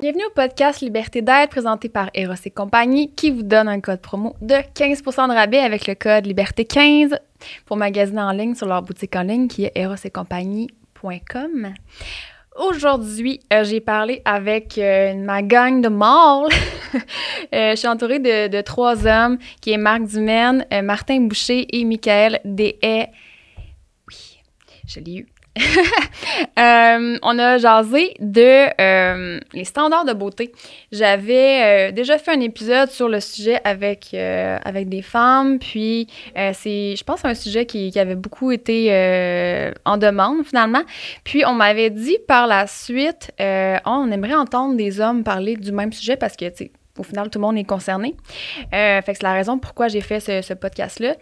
Bienvenue au podcast Liberté d'être présenté par Eros et compagnie qui vous donne un code promo de 15% de rabais avec le code Liberté15 pour magasiner en ligne sur leur boutique en ligne qui est erosetcompagnie.com. Aujourd'hui, euh, j'ai parlé avec euh, ma gang de mâles. Euh, je suis entourée de, trois hommes, qui est Marc Dumaine, Martin Boucher et Michael Deshaies. Oui, je l'ai eu. Euh, on a jasé de euh, les standards de beauté. J'avais euh, déjà fait un épisode sur le sujet avec, avec des femmes, puis c'est, je pense, un sujet qui, avait beaucoup été en demande finalement. Puis on m'avait dit par la suite, oh, on aimerait entendre des hommes parler du même sujet parce que, tu au final, tout le monde est concerné. Euh, fait c'est la raison pourquoi j'ai fait ce, podcast-là.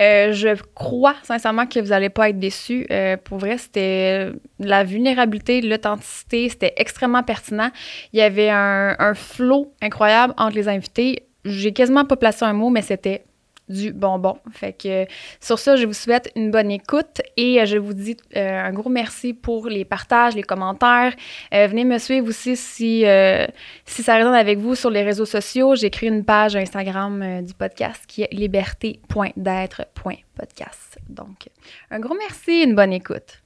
Euh, je crois sincèrement que vous n'allez pas être déçus. Euh, pour vrai, c'était la vulnérabilité, l'authenticité, c'était extrêmement pertinent. Il y avait un, un flot incroyable entre les invités. J'ai quasiment pas placé un mot, mais c'était du bonbon. Fait que sur ça, je vous souhaite une bonne écoute et euh, je vous dis euh, un gros merci pour les partages, les commentaires. Euh, venez me suivre aussi si, si ça résonne avec vous sur les réseaux sociaux. J'ai une page Instagram du podcast qui est liberté.d'être.podcast. Donc, un gros merci, une bonne écoute.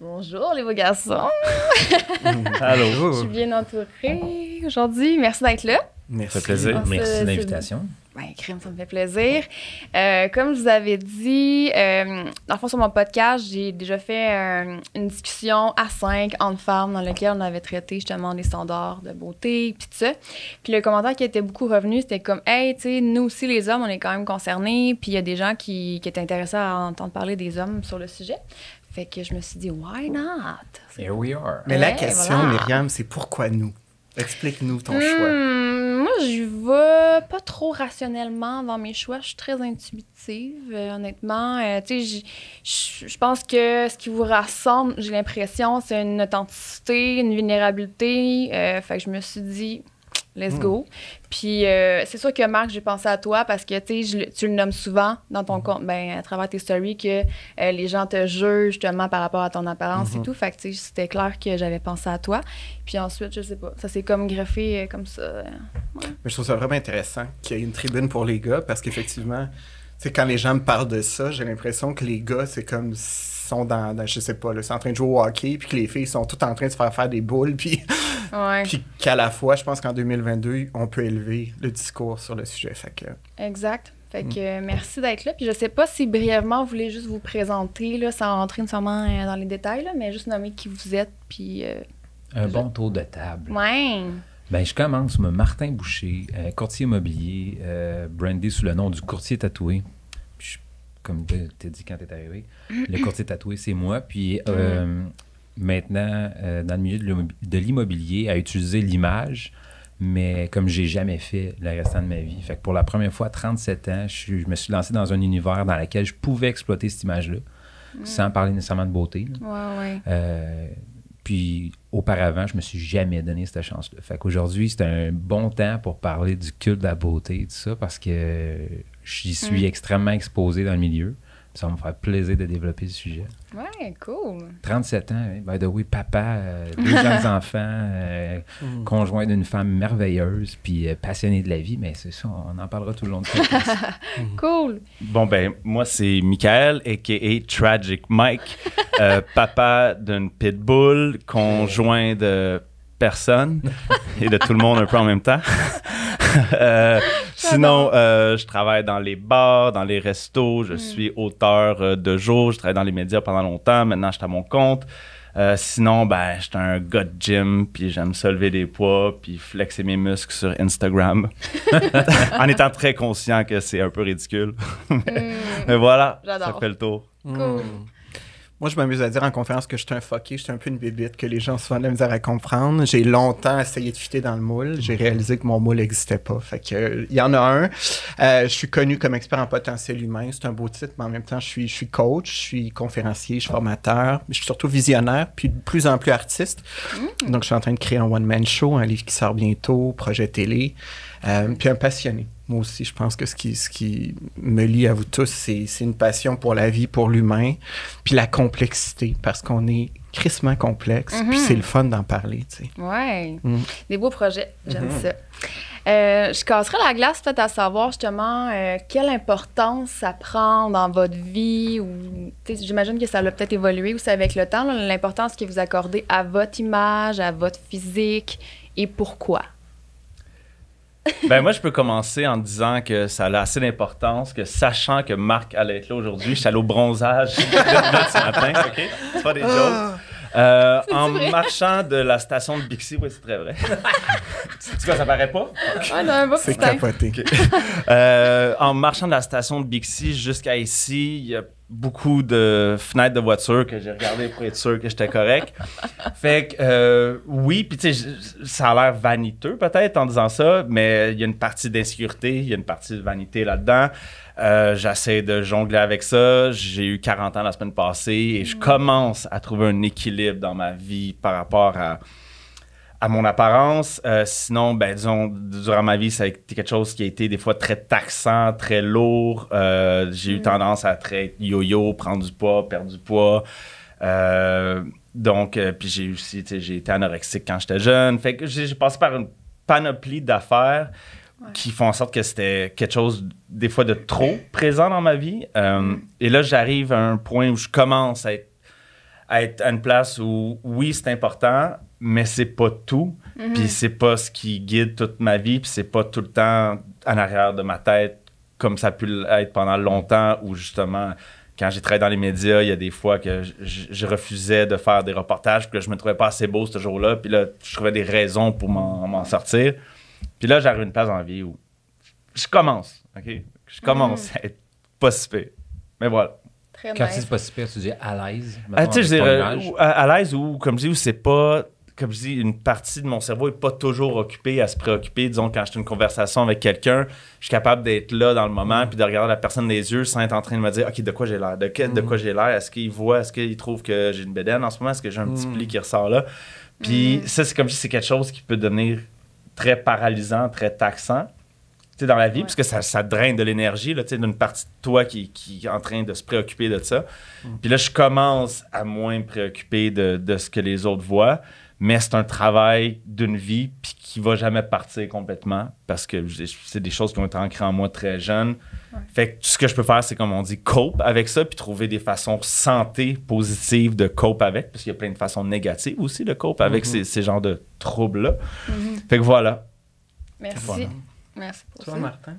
Bonjour les beaux garçons. Allô. Je suis bien entourée aujourd'hui. Merci d'être là. Merci. Ça fait plaisir. Merci de l'invitation. Ben, crime, ça me fait plaisir. Euh, comme je vous avais dit, euh, dans sur mon podcast, j'ai déjà fait euh, une discussion à cinq en femmes dans laquelle on avait traité justement des standards de beauté puis tout ça. Puis le commentaire qui était beaucoup revenu, c'était comme « Hey, tu sais, nous aussi les hommes, on est quand même concernés. » Puis il y a des gens qui étaient intéressés à entendre parler des hommes sur le sujet. Fait que je me suis dit, why not? Here we are. Mais la question, Myriam, c'est pourquoi nous? Explique-nous ton choix. Hmm, moi, je vais pas trop rationnellement dans mes choix. Je suis très intuitive, euh, honnêtement. Euh, tu sais, je pense que ce qui vous rassemble, j'ai l'impression, c'est une authenticité, une vulnérabilité. Euh, fait que je me suis dit, Let's hmm. go. Puis euh, c'est sûr que Marc, j'ai pensé à toi parce que tu le nommes souvent dans ton hmm. compte, ben, à travers tes stories, que euh, les gens te jugent justement par rapport à ton apparence et hmm. tout. Fait que c'était clair que j'avais pensé à toi. Puis ensuite, je sais pas, ça s'est comme greffé euh, comme ça. Mais je trouve ça vraiment intéressant qu'il y ait une tribune pour les gars parce qu'effectivement, quand les gens me parlent de ça, j'ai l'impression que les gars, c'est comme sont dans, je sais pas, là, sont en train de jouer au hockey, puis que les filles sont toutes en train de se faire faire des boules, puis, qu'à la fois, je pense qu'en 2022, on peut élever le discours sur le sujet. Fait que... Exact. Fait mm. que euh, merci d'être là. Puis je sais pas si brièvement vous voulez juste vous présenter, là, sans entrer nécessairement euh, dans les détails, là, mais juste nommer qui vous êtes. Puis, euh, Un bon tour de table. Ouais. Ben, je commence, Martin Boucher, courtier immobilier, brandé sous le nom du courtier tatoué comme tu as dit quand tu es arrivé, le courtier tatoué, c'est moi. Puis euh, maintenant, euh, dans le milieu de l'immobilier, à utiliser l'image, mais comme j'ai jamais fait le restant de ma vie. Fait que pour la première fois 37 ans, je, me suis lancé dans un univers dans lequel je pouvais exploiter cette image-là, mm. sans parler nécessairement de beauté. Ouais, ouais. Euh, puis auparavant, je me suis jamais donné cette chance-là. Fait qu'aujourd'hui, c'est un bon temps pour parler du culte de la beauté et tout ça parce que euh, j'y suis mmh. extrêmement exposé dans le milieu. Ça me faire plaisir de développer le sujet. Ouais, cool. 37 ans, by the way, papa, euh, deux enfants, euh, mm. conjoint d'une femme merveilleuse, puis euh, passionné de la vie, mais c'est ça, on en parlera tout le long de mm. Cool. Bon, ben, moi, c'est Michael, a.k.a. Tragic Mike, papa d'une pitbull, conjoint de personne et de tout le monde un peu en même temps. Euh, sinon, euh, je travaille dans les bars, dans les restos. Je hmm. suis auteur euh, de jour. Je travaille dans les médias pendant longtemps. Maintenant, je suis à mon compte. sinon, ben, suis un gars de gym, puis j'aime se lever des poids, puis flexer mes muscles sur Instagram. en étant très conscient que c'est un peu ridicule. Hmm. mais, voilà, ça fait le tour. Cool. Hmm. Moi, je m'amuse à dire en conférence que je suis un fucké, je suis un peu une bibite, que les gens ont souvent de la misère à comprendre. J'ai longtemps essayé de fitter dans le moule. J'ai réalisé que mon moule n'existait pas. Fait que, il euh, y en a un. Euh, je suis connu comme expert en potentiel humain. C'est un beau titre, mais en même temps, je suis, coach, je suis conférencier, je suis formateur. Je suis surtout visionnaire, puis de plus en plus artiste. Mm. Donc, je suis en train de créer un one-man show, un livre qui sort bientôt, projet télé, euh, puis un passionné. Moi aussi, je pense que ce qui, me lie à vous tous, c'est une passion pour la vie, pour l'humain, puis la complexité, parce qu'on est crissement complexe, puis mm-hmm. c'est le fun d'en parler, tu sais. Mm. Des beaux projets, j'aime mm-hmm. ça. Euh, je casserai la glace peut-être à savoir justement euh, quelle importance ça prend dans votre vie ou j'imagine que ça a peut-être évolué ou avec le temps l'importance que vous accordez à votre image, à votre physique et pourquoi ben moi, je peux commencer en disant que ça a assez d'importance, que sachant que Marc allait être là aujourd'hui, je suis allé au bronzage ce matin, OK? C'est pas des ah. jokes. Euh, en marchant de la station de Bixi, oui, c'est très vrai. tu vois, ça paraît pas? Ah, c'est capoté. Euh, en marchant de la station de Bixi jusqu'à ici, il y a beaucoup de fenêtres de voitures que j'ai regardées pour être sûr que j'étais correct. fait que euh, oui, puis tu sais, ça a l'air vaniteux peut-être en disant ça, mais il y a une partie d'insécurité, il y a une partie de vanité là-dedans. Euh, j'essaie de jongler avec ça. J'ai eu 40 ans la semaine passée et je commence à trouver un équilibre dans ma vie par rapport à à mon apparence. Euh, sinon, ben, disons, durant ma vie, ça a été quelque chose qui a été des fois très taxant, très lourd. Euh, j'ai eu mm. tendance à être yo-yo, prendre du poids, perdre du poids. Euh, donc, puis j'ai aussi, j'ai été anorexique quand j'étais jeune. Fait que j'ai passé par une panoplie d'affaires qui font en sorte que c'était quelque chose, des fois, de trop présent dans ma vie. Mm. et là, j'arrive à un point où je commence à être à être à une place où, oui, c'est important, mais c'est pas tout. Mm-hmm. Puis c'est pas ce qui guide toute ma vie. Puis c'est pas tout le temps en arrière de ma tête comme ça a pu l'être pendant longtemps ou justement quand j'ai travaillé dans les médias, il y a des fois que je, refusais de faire des reportages, que je me trouvais pas assez beau ce jour-là, puis là, je trouvais des raisons pour m'en sortir. Puis là, j'arrive à une place en vie où je commence, OK? Je commence mm-hmm. à être pas si Mais voilà. quand tu dis pas si tu dis à l'aise. Ah, tu à, à l'aise ou, comme je dis, où c'est pas comme je dis, une partie de mon cerveau n'est pas toujours occupée à se préoccuper. Disons, quand j'ai une conversation avec quelqu'un, je suis capable d'être là dans le moment puis de regarder la personne des yeux sans être en train de me dire OK, de quoi j'ai l'air De, de mm. quoi j'ai l'air Est-ce qu'il voit Est-ce qu'il trouve que j'ai une bédaine en ce moment Est-ce que j'ai un petit mm. pli qui ressort là Puis mm. ça, c'est comme si c'est quelque chose qui peut devenir très paralysant, très taxant dans la vie, parce que ça, ça draine de l'énergie, d'une partie de toi qui, est en train de se préoccuper de ça. Puis là, je commence à moins me préoccuper de, de, ce que les autres voient mais c'est un travail d'une vie puis qui va jamais partir complètement parce que c'est des choses qui ont été ancrées en moi très jeune. Fait que ce que je peux faire, c'est comme on dit, cope avec ça puis trouver des façons santé positives de cope avec parce qu'il y a plein de façons négatives aussi de cope avec mhm. ces, ces, genres de troubles-là. Mhm. Fait que voilà. Merci. Merci pour Toi, Martin?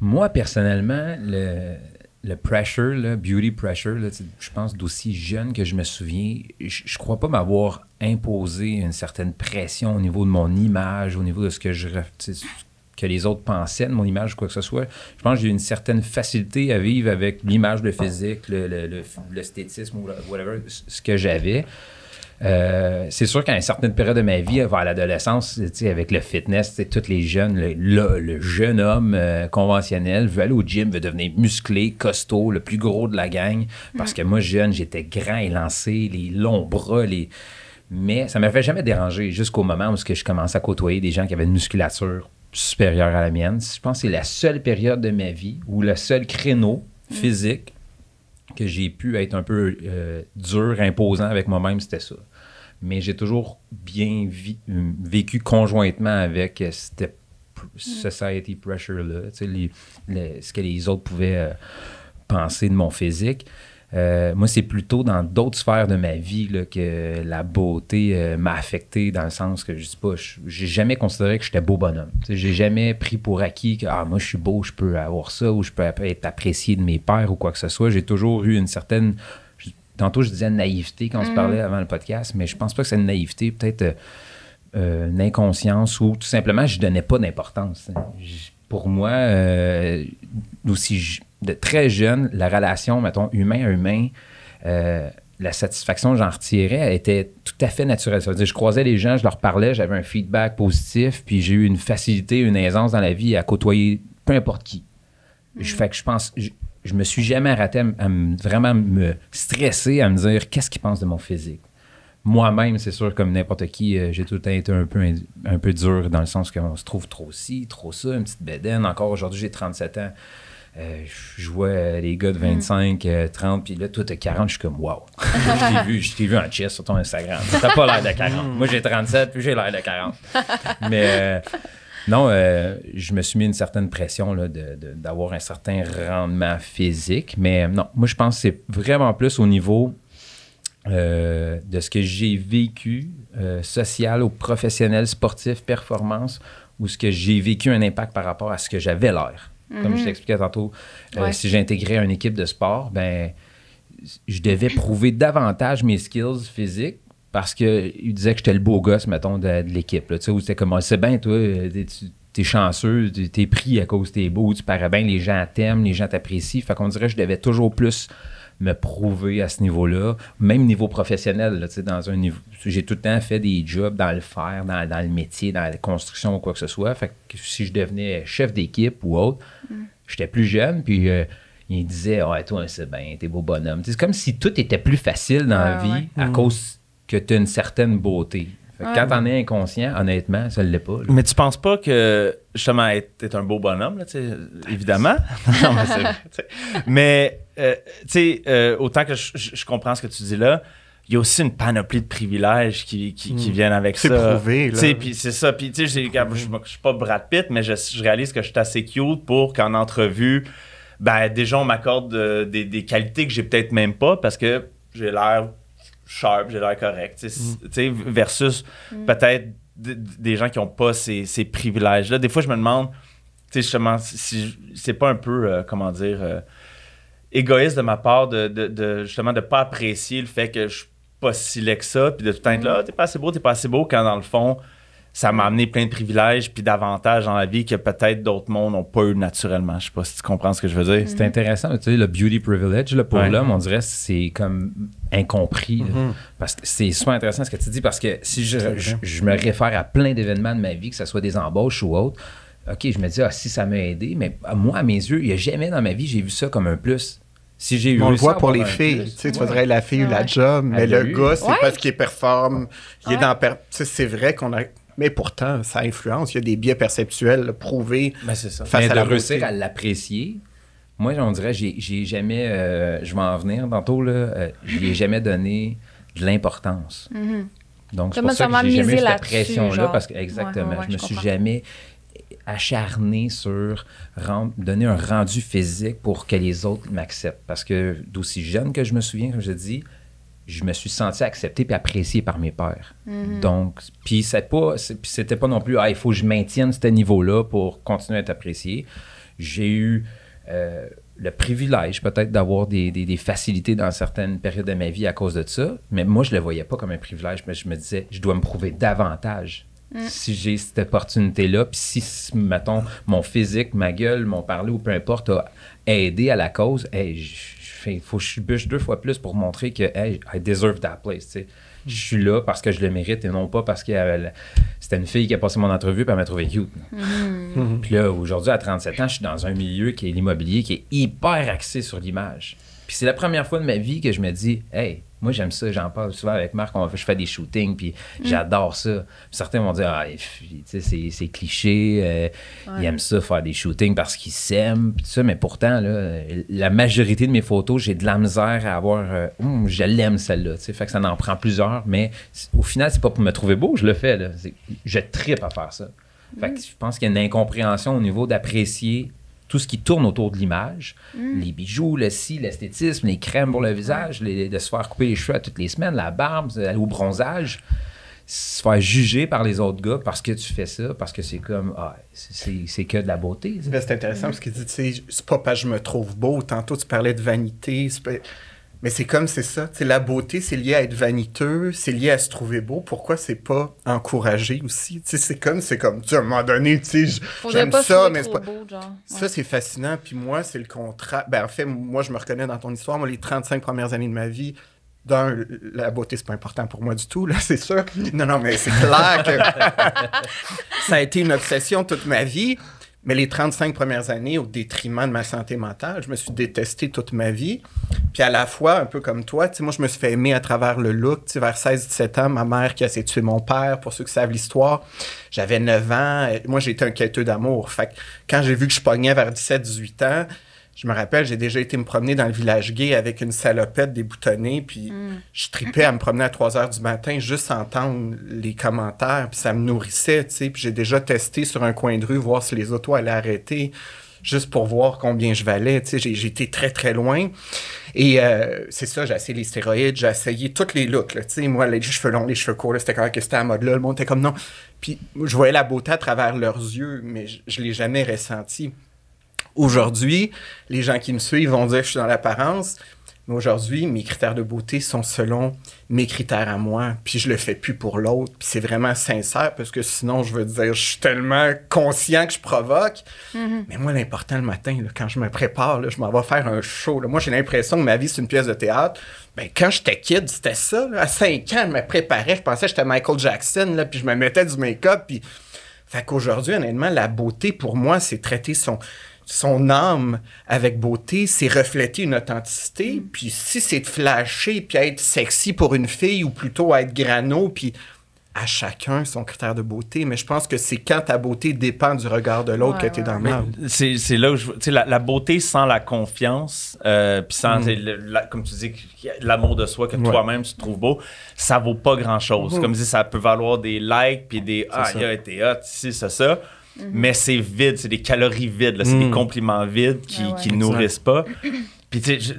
Moi, personnellement, le, le pressure, le beauty pressure, je pense d'aussi jeune que je me souviens, je, ne crois pas m'avoir imposé une certaine pression au niveau de mon image, au niveau de ce que je que les autres pensaient de mon image ou quoi que ce soit. Je pense que j'ai une certaine facilité à vivre avec l'image, le physique, le, le, ou whatever, ce que j'avais. Euh, c'est sûr qu'à une certaine période de ma vie, vers l'adolescence, avec le fitness, tous les jeunes, le, jeune homme euh, conventionnel veut aller au gym, veut devenir musclé, costaud, le plus gros de la gang. Parce que moi, jeune, j'étais grand et lancé, les longs bras, les... Mais ça ne m'avait jamais dérangé jusqu'au moment où je commençais à côtoyer des gens qui avaient une musculature supérieure à la mienne. Je pense que c'est la seule période de ma vie ou le seul créneau physique que j'ai pu être un peu euh, dur, imposant avec moi-même, c'était ça mais j'ai toujours bien hum, vécu conjointement avec euh, cette mm. society pressure-là, ce que les autres pouvaient euh, penser de mon physique. Euh, moi, c'est plutôt dans d'autres sphères de ma vie que la beauté m'a affecté dans le sens que je sais pas, j'ai jamais considéré que j'étais beau bonhomme. J'ai jamais pris pour acquis que ah, moi je suis beau, je peux avoir ça ou je peux être apprécié de mes pères ou quoi que ce soit. J'ai toujours eu une certaine Tantôt, je disais naïveté quand on se mm. parlait avant le podcast, mais je pense pas que c'est une naïveté, peut-être euh, euh, une inconscience ou tout simplement, je donnais pas d'importance. Pour moi, euh, aussi de très jeune, la relation, mettons, humain à humain, la satisfaction que j'en retirais était tout à fait naturelle. Ça veut dire, je croisais les gens, je leur parlais, j'avais un feedback positif, puis j'ai eu une facilité, une aisance dans la vie à côtoyer peu importe qui. Je, mm. fait que je pense, je me suis jamais arrêté à, vraiment me stresser, à me dire qu'est-ce qu'ils pense de mon physique. Moi-même, c'est sûr, comme n'importe qui, euh, j'ai tout le temps été un peu, un peu dur dans le sens qu'on se trouve trop ci, trop ça, une petite bédaine. Encore aujourd'hui, j'ai 37 ans. Euh, je vois euh, les gars de 25, mm. 30, puis là, toi, t'as 40, je suis comme, wow. je t'ai vu, en chess sur ton Instagram. T'as pas l'air de 40. Mm. Moi, j'ai 37, puis j'ai l'air de 40. Mais non, euh, je me suis mis une certaine pression d'avoir un certain rendement physique, mais non, moi je pense que c'est vraiment plus au niveau euh, de ce que j'ai vécu, euh, social ou professionnel, sportif, performance, ou ce que j'ai vécu un impact par rapport à ce que j'avais l'air. Comme je mhm. t'expliquais tantôt, si j'intégrais une équipe de sport, ben je devais prouver davantage mes skills physiques parce qu'il disait que j'étais le beau gosse, mettons, de, l'équipe. Tu sais, où c'était comme, ah, c'est bien, toi, tu t'es chanceux, t'es pris à cause t'es beau, tu parais bien, les gens t'aiment, les gens t'apprécient. Fait qu'on dirait que je devais toujours plus me prouver à ce niveau-là, même niveau professionnel, là, dans un niveau. J'ai tout le temps fait des jobs dans le fer, dans, le métier, dans la construction ou quoi que ce soit. Fait que si je devenais chef d'équipe ou autre, mm. j'étais plus jeune, puis euh, il disait Ouais, ah, toi, c'est bien, t'es beau bonhomme. C'est comme si tout était plus facile dans la vie à mm. cause que tu as une certaine beauté. Quand t'en es inconscient, honnêtement, ça ne l'est pas. Mais tu penses pas que justement être, un beau bonhomme, là, évidemment. mais vrai, tu sais, autant que je, comprends ce que tu dis là, il y a aussi une panoplie de privilèges qui, mm. viennent avec ça. C'est prouvé, là. Puis c'est ça. Puis tu sais, je suis pas Brad Pitt, mais je, réalise que je suis assez cute pour qu'en entrevue, ben, déjà, on m'accorde euh, des, des, qualités que j'ai peut-être même pas parce que j'ai l'air sharp, j'ai l'air correct. Mm. Versus mm. peut-être des gens qui n'ont pas ces, privilèges-là. Des fois, je me demande, justement, si c'est pas un peu, euh, comment dire, euh, égoïste de ma part de, de, pas apprécier le fait que je suis pas si laid que ça, puis de tout temps là, mm. ah, t'es pas assez beau, t'es pas assez beau, quand dans le fond, ça m'a amené plein de privilèges puis d'avantages dans la vie que peut-être d'autres mondes n'ont pas eu naturellement. Je sais pas si tu comprends ce que je veux dire. C'est intéressant, tu sais, le beauty privilege le pour l'homme, on dirait c'est comme incompris. Mm-hmm. Parce que c'est souvent intéressant ce que tu dis parce que si je, me réfère à plein d'événements de ma vie, que ce soit des embauches ou autre, OK, je me dis, ah, si ça m'a aidé, mais moi, à mes yeux, il n'y a jamais dans ma vie, j'ai vu ça comme un plus. Si j'ai eu on le voit pour les filles. Tu sais, tu voudrais la fille ou la job, mais le gars, c'est parce qu'il performe. Il est dans. c'est vrai qu'on a mais pourtant, ça influence. Il y a des biais perceptuels prouvés ben, c'est ça. face à de réussir à l'apprécier. Moi, on dirait, j'ai jamais, euh, je vais en venir tantôt, là, euh, j'ai jamais donné de l'importance. Mm-hmm. Donc, c'est pour ça j'ai jamais cette pression-là, parce que, exactement, je me suis jamais acharné sur donner un rendu physique pour que les autres m'acceptent. Parce que d'aussi jeune que je me souviens, comme je dis, je me suis senti accepté et apprécié par mes pères. Mhm. Donc, puis c'était pas, c'était pas non plus, ah, il faut que je maintienne ce niveau-là pour continuer à être apprécié. J'ai eu euh, le privilège peut-être d'avoir des, facilités dans certaines périodes de ma vie à cause de ça, mais moi, je le voyais pas comme un privilège, mais je me disais, je dois me prouver davantage. Mm. Si j'ai cette opportunité-là, puis si, mettons, mon physique, ma gueule, mon parler ou peu importe a aidé à la cause, il faut que je bûche deux fois plus pour montrer que, hey, I deserve that place. Je suis là parce que je le mérite et non pas parce que euh, c'était une fille qui a passé mon entrevue et elle m'a trouvé cute. Mm-hmm. puis là, aujourd'hui, à 37 ans, je suis dans un milieu qui est l'immobilier, qui est hyper axé sur l'image. Puis c'est la première fois de ma vie que je me dis, hey, moi, j'aime ça. J'en parle souvent avec Marc. je fais des shootings, puis mm. j'adore ça. certains vont dire, ah, c'est cliché. Euh, Ils aiment ça, faire des shootings parce qu'ils s'aiment, ça. Mais pourtant, là, la majorité de mes photos, j'ai de la misère à avoir, euh, hum, je l'aime celle-là. Fait que ça en prend plusieurs. Mais au final, c'est pas pour me trouver beau, je le fais. Je tripe à faire ça. Fait mm. que je pense qu'il y a une incompréhension au niveau d'apprécier tout ce qui tourne autour de l'image, mm. les bijoux, le si, l'esthétisme, les crèmes pour le visage, de se faire couper les cheveux toutes les semaines, la barbe, euh, au bronzage, se faire juger par les autres gars parce que tu fais ça, parce que c'est comme, ah, c'est que de la beauté. Ben, c'est intéressant parce que tu sais, c'est pas parce que je me trouve beau, tantôt tu parlais de vanité, mais c'est comme c'est ça. T'sais, la beauté, c'est lié à être vaniteux, c'est lié à se trouver beau. Pourquoi c'est pas encouragé aussi? C'est comme, c'est comme, tu à un moment donné, j'aime ça, mais c'est pas. Ça, c'est fascinant. Puis moi, c'est le contrat. Ben, en fait, moi, je me reconnais dans ton histoire. Moi, les 35 premières années de ma vie, d'un, la beauté, c'est pas important pour moi du tout, là, c'est sûr. Non, non, mais c'est clair que ça a été une obsession toute ma vie. Mais les 35 premières années, au détriment de ma santé mentale, je me suis détesté toute ma vie. Puis à la fois, un peu comme toi, moi, je me suis fait aimer à travers le look. Vers 16-17 ans, ma mère qui a essayé mon père, pour ceux qui savent l'histoire, j'avais 9 ans. Moi, j'étais un quêteux d'amour. Fait que quand j'ai vu que je pognais vers 17-18 ans, je me rappelle, j'ai déjà été me promener dans le village gay avec une salopette déboutonnée, puis mm. je tripais à me promener à 3 heures du matin, juste entendre les commentaires, puis ça me nourrissait, tu sais. Puis j'ai déjà testé sur un coin de rue, voir si les autos allaient arrêter, juste pour voir combien je valais, tu sais. J'ai, été très, très loin. Et euh, c'est ça, j'ai essayé les stéroïdes, j'ai essayé toutes les looks, tu sais. Moi, les cheveux longs, les cheveux courts, c'était quand que c'était à mode là, le monde était comme non. Puis je voyais la beauté à travers leurs yeux, mais je, ne l'ai jamais ressenti. Aujourd'hui, les gens qui me suivent vont dire que je suis dans l'apparence, mais aujourd'hui, mes critères de beauté sont selon mes critères à moi, puis je le fais plus pour l'autre, puis c'est vraiment sincère parce que sinon, je veux dire, je suis tellement conscient que je provoque. Mm-hmm. Mais moi, l'important le matin, quand je me prépare, je m'en vais faire un show. Moi, j'ai l'impression que ma vie, c'est une pièce de théâtre. Ben, quand j'étais kid, c'était ça. À 5 ans, je me préparais, je pensais que j'étais Michael Jackson, là, puis je me mettais du make-up. Puis... Fait qu'aujourd'hui, honnêtement, la beauté, pour moi, c'est traiter son son âme avec beauté, c'est refléter une authenticité. Mm. Puis si c'est de flasher, puis être sexy pour une fille, ou plutôt être grano, puis à chacun son critère de beauté, mais je pense que c'est quand ta beauté dépend du regard de l'autre que tu es dans le le C'est là où tu sais, la, beauté sans la confiance, euh, puis sans, mm. comme tu dis, l'amour de soi que toi-même tu trouves beau, ça vaut pas grand-chose. Mm. Comme tu dis, ça peut valoir des likes, puis des Ah, il a été hot, c'est ça. Mhm. mais c'est vide, c'est des calories vides, c'est des mhm. compliments vides qui, ah qui nourrissent pas. Puis, tu sais,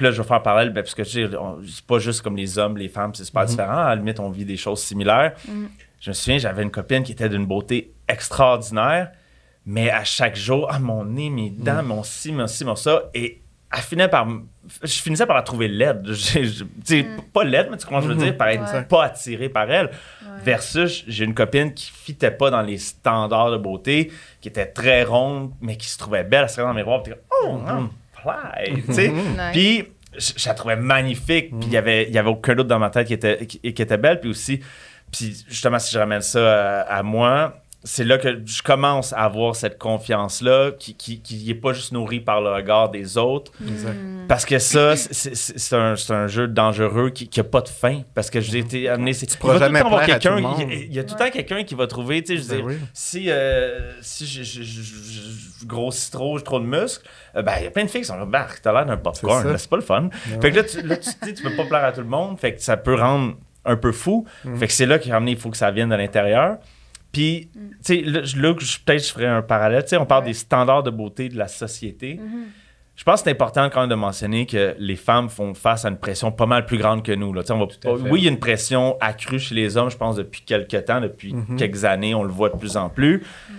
là, je vais faire parallèle, ben, parce que, tu sais, c'est pas juste comme les hommes, les femmes, c'est super mhm. différent. À la limite, on vit des choses similaires. Je me souviens, j'avais une copine qui était d'une beauté extraordinaire, mais à chaque jour, ah, mon nez, mes dents, mon ci, mon ci, mon ça. Et par. Je finissais par la trouver laide. Mm. pas laide, mais tu ce que je veux dire, par être pas attiré par elle. Versus, j'ai une copine qui fitait pas dans les standards de beauté, qui était très ronde, mais qui se trouvait belle. Elle se dans le miroir, puis oh, mm-hmm. mm, tu mm-hmm. Puis, je la trouvais magnifique, puis il y mm. avait, y avait aucun autre dans ma tête qui était, qui, était belle, puis aussi. Puis justement, si je ramène ça à moi, c'est là que je commence à avoir cette confiance-là qui, qui, pas juste nourrie par le regard des autres. Mm. Parce que ça, c'est un, jeu dangereux qui n'a pas de fin. Parce que j'ai été amené. Tu il pourras jamais quelqu'un. Il y a tout le temps quelqu'un qui va trouver. Tu sais, je ben si, euh, si je, grossis trop, j'ai trop de muscles, euh, ben, il y a plein de filles qui sont là, tu as l'air d'un popcorn. C'est pas le fun. Ben fait que là, tu, tu, tu peux pas plaire à tout le monde. Fait que ça peut rendre un peu fou. Mm. Fait que c'est là qu'il il faut que ça vienne de l'intérieur. Puis, tu sais, là, peut-être je ferais un parallèle. Tu sais, on parle des standards de beauté de la société. Mhm. Je pense que c'est important quand même de mentionner que les femmes font face à une pression pas mal plus grande que nous. Là. On va, oui, il y a une pression accrue chez les hommes, je pense, depuis quelques temps, depuis mhm. quelques années, on le voit de plus en plus. Mhm.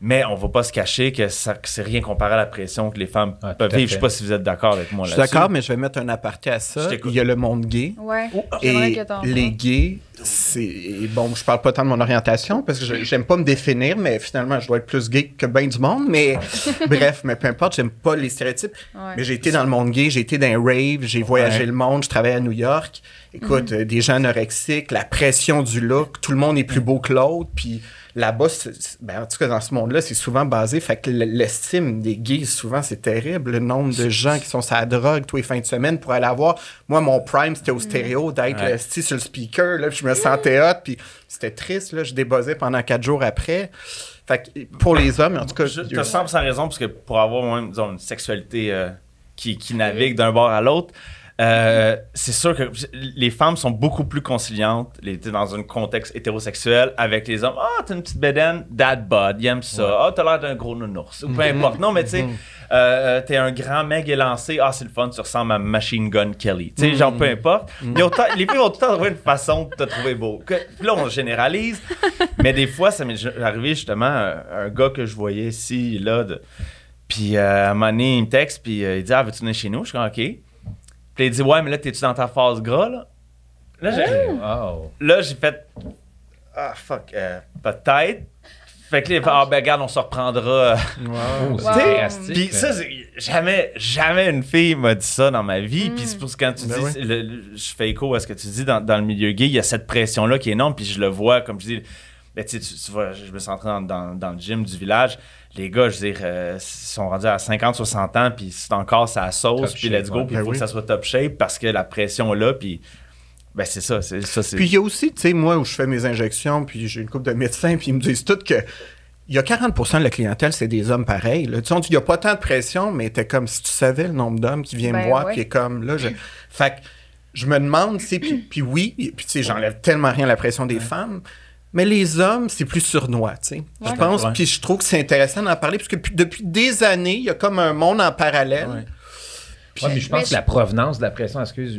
Mais on va pas se cacher que, ça, c'est rien comparé à la pression que les femmes ah, peuvent vivre. Je sais pas si vous êtes d'accord avec moi là-dessus. Je suis d'accord, mais je vais mettre un aparté à ça. Il y a le monde gay. Ouais. Oh, et les gays, c'est bon. Je parle pas tant de mon orientation parce que j'aime pas me définir, mais finalement, je dois être plus gay que bien du monde. Mais bref, mais peu importe, j'aime pas les stéréotypes. Mais j'ai été dans le monde gay, j'ai été dans un rave, j'ai voyagé le monde, je travaillais à New York. Écoute, mhm. euh, des gens anorexiques, la pression du look, tout le monde est plus mm. beau que l'autre, puis là-bas, ben, en tout cas, dans ce monde-là, c'est souvent basé. Fait que l'estime des gays, souvent, c'est terrible. Le nombre de gens qui sont sur la drogue tous les fins de semaine pour aller avoir. Moi, mon prime, c'était au mm. stéréo, d'être euh, sur le speaker. Là, je me sentais hot. Puis c'était triste. Là, je débossais pendant quatre jours après. Fait que pour les hommes, en tout cas. Je te sans raison, parce que pour avoir une sexualité euh, qui navigue d'un bord à l'autre, euh, c'est sûr que les femmes sont beaucoup plus conciliantes dans un contexte hétérosexuel avec les hommes. Ah, oh, t'as une petite bédaine, dad bod, il aime ça. Ah, oh, t'as l'air d'un gros nounours. Ou peu mm-hmm. importe. Non, mais tu sais, mm-hmm. euh, euh, t'es un grand mec élancé. Ah, c'est le fun, tu ressembles à Machine Gun Kelly. Tu sais, genre, peu mm-hmm. importe. les filles vont tout le temps trouver une façon de te trouver beau. puis là, on généralise. mais des fois, ça m'est arrivé justement, un, gars que je voyais ici, là, Puis à un moment donné, il me texte, puis il dit Ah, veux-tu venir chez nous Je suis OK. Puis il dit Ouais, mais là, t'es-tu dans ta phase gras, là Là, j'ai là, j'ai fait Ah, fuck, euh, peut-être. Fait que là, il fait, ah, ben regarde, on se reprendra. Euh. Wow. Puis ça, euh. jamais, jamais une fille m'a dit ça dans ma vie. Puis mm. c'est pour ça que quand tu ben dis, je fais écho à ce que tu dis dans, dans le milieu gay, il y a cette pression-là qui est énorme. Puis je le vois, comme je dis, tu, vois, je me suis entré dans, le gym du village. Les gars, je veux dire, euh, sont rendus à 50, 60 ans, puis c'est encore sa sauce, puis let's go, puis il faut ben que ça soit top shape parce que la pression là, puis. Ben, c'est ça, Puis il y a aussi, tu sais, moi, où je fais mes injections, puis j'ai une couple de médecins, puis ils me disent tout que il y a 40 de la clientèle, c'est des hommes pareils. Tu sais, il n'y a pas tant de pression, mais t'es comme si tu savais le nombre d'hommes qui viennent ben me voir, puis comme là, je. fait que je me demande, tu puis, oui, puis tu sais, j'enlève tellement rien à la pression des femmes, mais les hommes, c'est plus surnois, tu sais. Je pense, puis je trouve que c'est intéressant d'en parler, puisque que depuis des années, il y a comme un monde en parallèle. je pense que la provenance de la pression, excuse,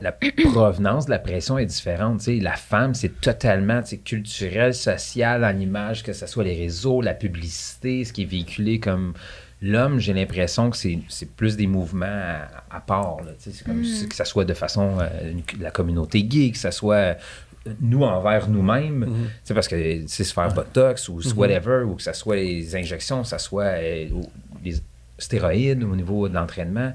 la provenance de la pression est différente. la femme, c'est totalement culturel, social, en image, que ce soit les réseaux, la publicité, ce qui est véhiculé comme l'homme, j'ai l'impression que c'est plus des mouvements à, part. C'est comme mm. que ça soit de façon euh, la communauté gay, que ce soit nous envers nous-mêmes, c'est mhm. parce que c'est se faire botox ou mhm. whatever, ou que ce soit les injections, que ce soit euh, les stéroïdes au niveau de l'entraînement,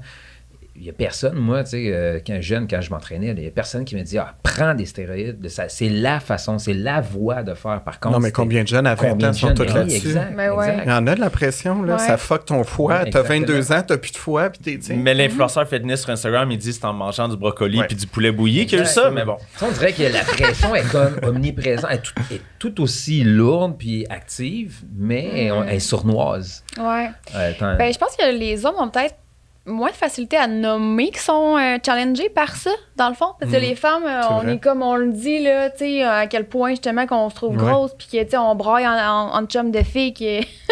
il n'y a personne, moi, tu sais, euh, quand jeune, quand je m'entraînais, il n'y a personne qui me dit Ah, prends des stéroïdes. c'est la façon, c'est la voie de faire. Par contre. Non, mais combien de jeunes à 20 ans sont tous ah là-dessus ben Il y en a de la pression, là. Ça fuck ton foie. tu t'as 22 ans, t'as plus de foie. mais l'influenceur mm fitness sur Instagram, il dit C'est en mangeant du brocoli puis du poulet bouilli qu'il y a eu ça, mais bon. on dirait que la pression est comme omniprésente. Elle est tout, aussi lourde puis active, mais mm. elle est sournoise. Ouais. Euh, ben, je pense que les hommes ont peut-être moins de facilité à nommer qui sont euh, challengés par ça, dans le fond. Parce que hmm. les femmes, euh, on est comme on le dit, là, euh, à quel point justement qu'on se trouve grosse, puis qu'on braille en, chum de filles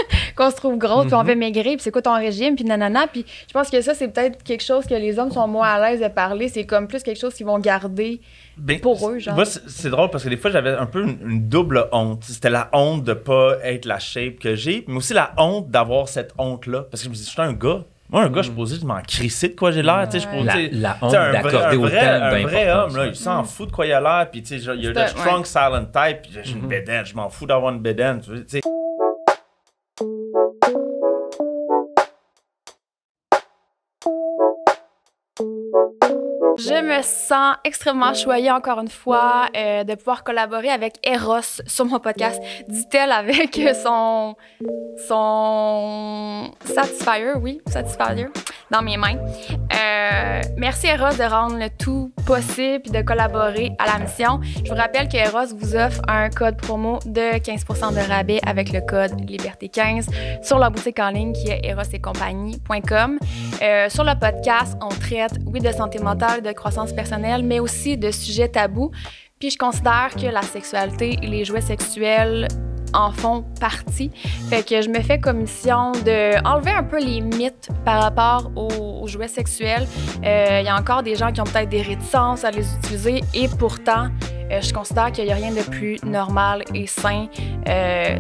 qu'on se trouve grosse, puis on veut mm-hmm. maigrir, puis c'est quoi ton régime, puis nanana. Puis je pense que ça, c'est peut-être quelque chose que les hommes sont moins à l'aise de parler. C'est comme plus quelque chose qu'ils vont garder ben, pour eux, c'est drôle parce que des fois, j'avais un peu une, double honte. C'était la honte de pas être la shape que j'ai, mais aussi la honte d'avoir cette honte-là. Parce que je me dis, je suis un gars moi, un gars, je mm. posais, je m'en crissais de quoi j'ai l'air. tu sais, Je posais, la, honte d'accorder autant Un vrai homme, là, il s'en mm. fout de quoi il a l'air. Puis, tu sais, il y a le strong silent type. Puis, j'ai une mm-hmm. bédaine. Je m'en fous d'avoir une bédaine. Tu sais. Je me sens extrêmement choyée encore une fois euh, de pouvoir collaborer avec Eros sur mon podcast, dit-elle avec son son Satisfier, oui, Satisfier mes mains. Euh, merci Eros de rendre le tout possible et de collaborer à la mission. Je vous rappelle que Eros vous offre un code promo de 15% de rabais avec le code Liberté15 sur la boutique en ligne qui est erosetcompagnie.com. Euh, sur le podcast, on traite, oui, de santé mentale, de croissance personnelle, mais aussi de sujets tabous. Puis je considère que la sexualité et les jouets sexuels en font partie. Fait que je me fais commission mission de enlever un peu les mythes par rapport aux, jouets sexuels. Il euh, y a encore des gens qui ont peut-être des réticences à les utiliser et pourtant, euh, je considère qu'il n'y a rien de plus normal et sain. Euh,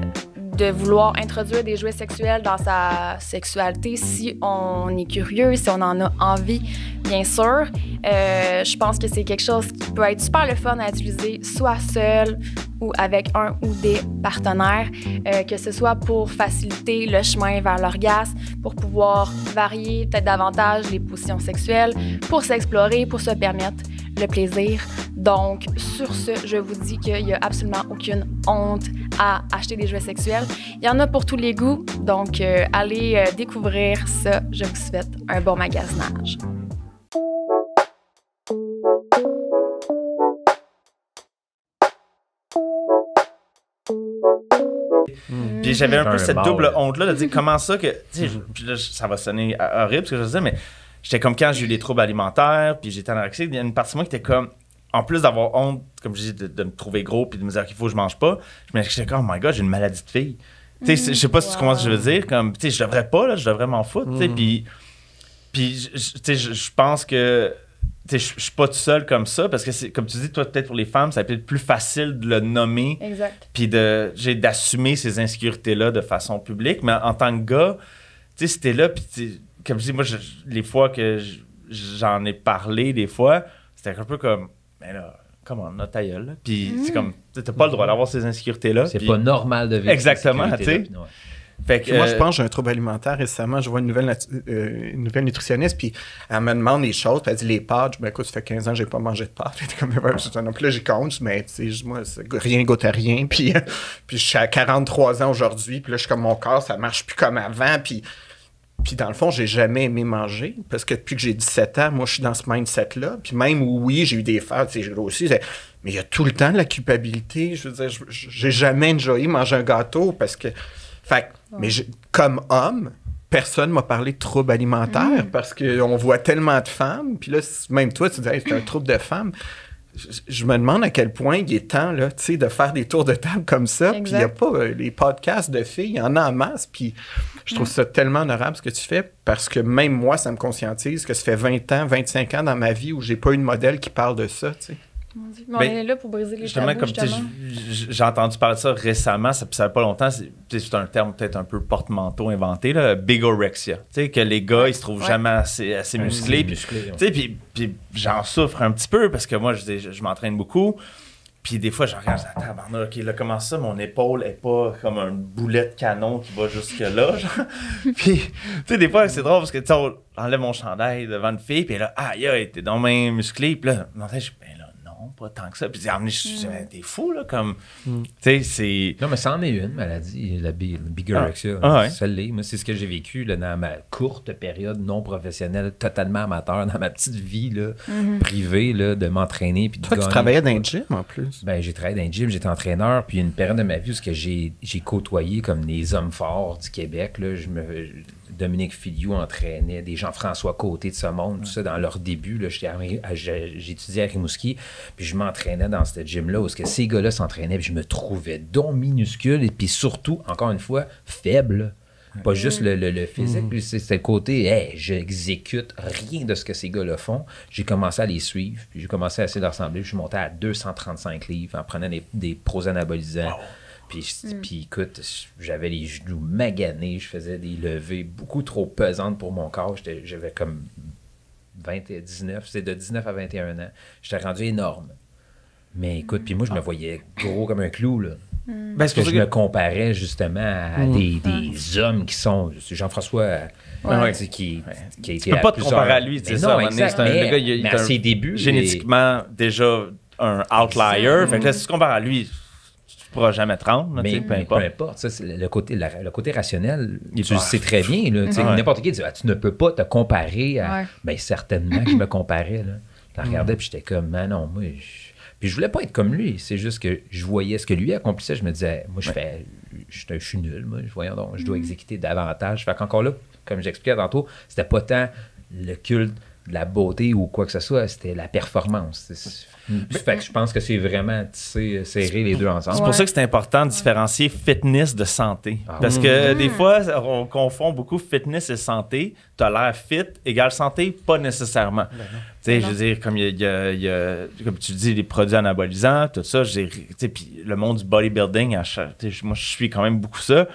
de vouloir introduire des jouets sexuels dans sa sexualité si on est curieux, si on en a envie, bien sûr. Euh, je pense que c'est quelque chose qui peut être super le fun à utiliser, soit seul ou avec un ou des partenaires, euh, que ce soit pour faciliter le chemin vers l'orgasme, pour pouvoir varier peut-être davantage les positions sexuelles, pour s'explorer, pour se permettre le plaisir. Donc, sur ce, je vous dis qu'il n'y a absolument aucune honte à acheter des jouets sexuels. Il y en a pour tous les goûts, donc euh, allez euh, découvrir ça. Je vous souhaite un bon magasinage. Hmm. Puis j'avais un peu cette double honte-là de dire comment ça que. ça va sonner horrible ce que je disais, mais j'étais comme quand j'ai eu les troubles alimentaires, puis j'étais anorexique, il y a une partie de moi qui était comme en plus d'avoir honte, comme je dis, de, me trouver gros puis de me dire qu'il faut que je mange pas, je me disais, oh my god, j'ai une maladie de fille. Je je sais pas si tu comprends ce que je veux dire. Comme, tu sais, je devrais pas, là, je devrais m'en foutre. Mm. Puis, puis je pense que je suis pas tout seul comme ça parce que c'est comme tu dis toi peut-être pour les femmes ça peut être plus facile de le nommer puis de j'ai d'assumer ces insécurités là de façon publique mais en tant que gars tu sais c'était là puis comme je dis moi les fois que j'en ai parlé des fois c'était un peu comme ben là, comment on, a ta Puis mm-hmm. c'est comme, t'as pas le droit mm-hmm. d'avoir ces insécurités-là. C'est pas normal de vivre Exactement, tu sais. Fait que, moi, je pense que j'ai un trouble alimentaire. Récemment, je vois euh, une nouvelle, nutritionniste, puis elle me demande des choses, puis elle dit les pâtes. Je dis, ben, écoute, ça fait 15 ans que j'ai pas mangé de pâtes. Puis, comme, non, puis là, j'y compte, mais tu moi, rien goûte à rien. Puis, euh, puis je suis à 43 ans aujourd'hui, puis là, je suis comme mon corps, ça marche plus comme avant. Puis puis dans le fond, j'ai jamais aimé manger parce que depuis que j'ai 17 ans, moi, je suis dans ce mindset-là. Puis même, oui, j'ai eu des fêtes, j'ai grossi, mais il y a tout le temps de la culpabilité. Je veux dire, j'ai jamais enjoyé manger un gâteau parce que. Fait mais comme homme, personne m'a parlé de trouble alimentaire mm. parce qu'on voit tellement de femmes. Puis là, même toi, tu dis, c'est un trouble de femmes » je, me demande à quel point il est temps là, de faire des tours de table comme ça. Puis il n'y a pas euh, les podcasts de filles, il y en a en masse. Puis je trouve mm. ça tellement honorable ce que tu fais parce que même moi, ça me conscientise que ça fait 20 ans, 25 ans dans ma vie où j'ai pas eu de modèle qui parle de ça. sais. Mais on ben, est là pour briser les justement, J'ai entendu parler de ça récemment, ça ne pas longtemps. C'est un terme peut-être un peu porte-manteau inventé, là, bigorexia. que les gars, ils se trouvent jamais assez, musclés. Tu j'en souffre un petit peu parce que moi, je, m'entraîne beaucoup. Puis des fois, je regarde, attends, ah, OK, là, comment ça, mon épaule est pas comme un boulet de canon qui va jusque-là, puis, tu sais, des fois, c'est drôle parce que, tu sais, mon chandail devant une fille, puis là, aïe, t'es dans même musclé. Puis là, non, je ben là, pas tant que ça. Puis t'es mm. fou, là, comme. Mm. Tu sais, c'est. Non, mais ça en est une maladie, la, bi la bigorexia. Ah, ah c'est ce que j'ai vécu là, dans ma courte période non professionnelle, totalement amateur, dans ma petite vie là, mm-hmm. privée, là, de m'entraîner. Puis de Toi, tu travaillais dans un gym en plus. Ben, j'ai travaillé dans un gym, j'étais entraîneur. Puis une période de ma vie où j'ai côtoyé comme des hommes forts du Québec, là, je me Dominique Filiou entraînait, des Jean-François Côté de ce monde, tout ça, dans leur début. J'étudiais à, Rimouski, puis je m'entraînais dans cette gym-là où que ces gars-là s'entraînaient, puis je me trouvais donc minuscule, et puis surtout, encore une fois, faible. Pas juste le, physique, mm. puis c'est le côté, hey, j'exécute rien de ce que ces gars-là font. J'ai commencé à les suivre, puis j'ai commencé à essayer de ressembler. Je suis monté à 235 livres en prenant des, pros anabolisants Hmm. Puis, écoute, j'avais les genoux maganés, je faisais des levées beaucoup trop pesantes pour mon corps. J'avais comme 20 19, c'est de 19 à 21 ans. J'étais rendu énorme. Mais écoute, puis moi, je me ah. voyais gros comme un clou, là. Hmm. Ben, Parce que, je me comparais justement à hmm. des, ah. hommes qui sont. Jean-François, qui, qui a pas te comparer à lui, c'est ça. c'est un, mais, gars, ses débuts. Génétiquement, déjà un outlier. Fait que là, si tu compares à lui, pourras jamais te peu importe. le, côté, le côté rationnel, tu sais très bien. N'importe qui dit ah, Tu ne peux pas te comparer à. Ben, certainement que je me comparais. Je regardais, puis j'étais comme Mais ah, non, moi. Je... Puis je voulais pas être comme lui. C'est juste que je voyais ce que lui accomplissait. Je me disais Moi, je fais. Je, suis nul, moi. donc, je dois mm. exécuter davantage. Fait qu'encore là, comme j'expliquais tantôt, c'était pas tant le culte la beauté ou quoi que ce soit, c'était la performance. Ben, fait que je pense que c'est vraiment serré les deux ensemble. C'est pour ça que c'est important de différencier fitness de santé. Ah Parce que euh, des mm. fois, on confond beaucoup fitness et santé. Tu as l'air fit égale santé, pas nécessairement. Ben tu sais, ben je veux dire, comme, y a, tu dis, les produits anabolisants, tout ça, puis le monde du bodybuilding, moi je suis quand même beaucoup ça.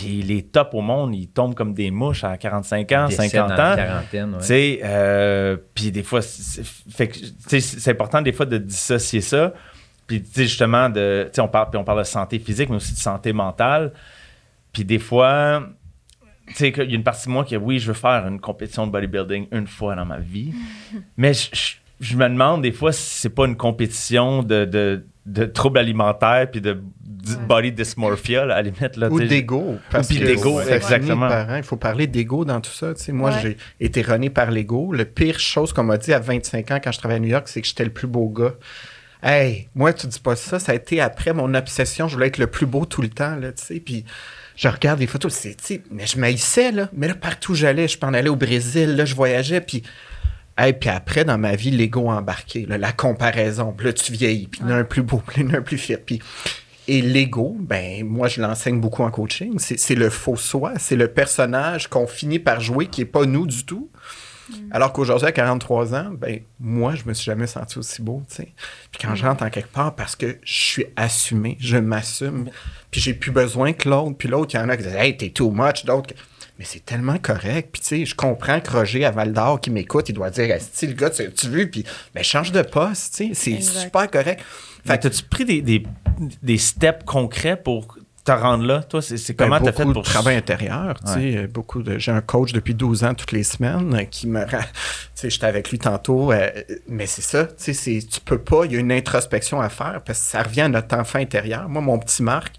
Puis les top au monde, ils tombent comme des mouches à 45 ans, 50 ans. sais, euh, des fois, c'est important des fois de dissocier ça. Puis justement, de, on, parle, on parle de santé physique, mais aussi de santé mentale. Puis des fois, il y a une partie de moi qui oui, je veux faire une compétition de bodybuilding une fois dans ma vie. mais je, me demande des fois si c'est pas une compétition de, de troubles alimentaires puis de body dysmorphia, là, à la limite. Là, ou d'ego. Parce que exactement. il faut parler d'ego dans tout ça. moi, j'ai été rené par l'ego. Le pire chose qu'on m'a dit à 25 ans quand je travaillais à New York, c'est que j'étais le plus beau gars. Hey, moi, tu dis pas ça. Ça a été après mon obsession. Je voulais être le plus beau tout le temps, là, sais. Puis je regarde des photos. C'est, mais je maïssais, là. Mais là, partout j'allais, je en aller au Brésil, là, je voyageais. Puis et puis après, dans ma vie, l'ego embarqué, la comparaison. Puis là, tu vieillis, puis il y en a un plus beau, puis il y en plus fier. Puis et l'ego, ben moi je l'enseigne beaucoup en coaching, c'est le faux soi, c'est le personnage qu'on finit par jouer qui est pas nous du tout. Mm. Alors qu'aujourd'hui, à 43 ans, ben moi, je me suis jamais senti aussi beau, tu sais. Puis quand je mm. rentre en quelque part, parce que je suis assumé, je m'assume, puis j'ai plus besoin que l'autre, puis l'autre, il y en a qui disent « Hey, t'es too much », d'autres mais c'est tellement correct. Puis, tu sais, je comprends que Roger à Val d'Or qui m'écoute, il doit dire, style le gars, tu, veux, puis, mais ben, change de poste, tu sais, c'est super correct. Fait que as-tu pris des, steps concrets pour te rendre là, toi, c'est ben, comment t'as tu as fait pour... De travail intérieur, tu sais, beaucoup de... J'ai un coach depuis 12 ans toutes les semaines euh, qui me rend... Tu sais, j'étais avec lui tantôt, euh, mais c'est ça, tu sais, tu peux pas, il y a une introspection à faire parce que ça revient à notre enfant intérieur. Moi, mon petit Marc,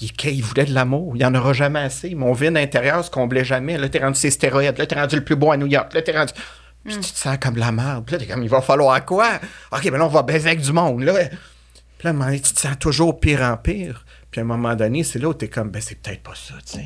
il, voulait de l'amour, il n'y en aura jamais assez. Mon vide intérieur se comblait jamais. Là, t'es rendu ses stéroïdes, là, t'es rendu le plus beau à New York, là, t'es rendu... Hmm. tu te sens comme la merde. Puis là, comme, il va falloir quoi? OK, ben là, on va baiser avec du monde, là là, tu te sens toujours pire en pire. Puis à un moment donné, c'est là où tu es comme, ben c'est peut-être pas ça, tu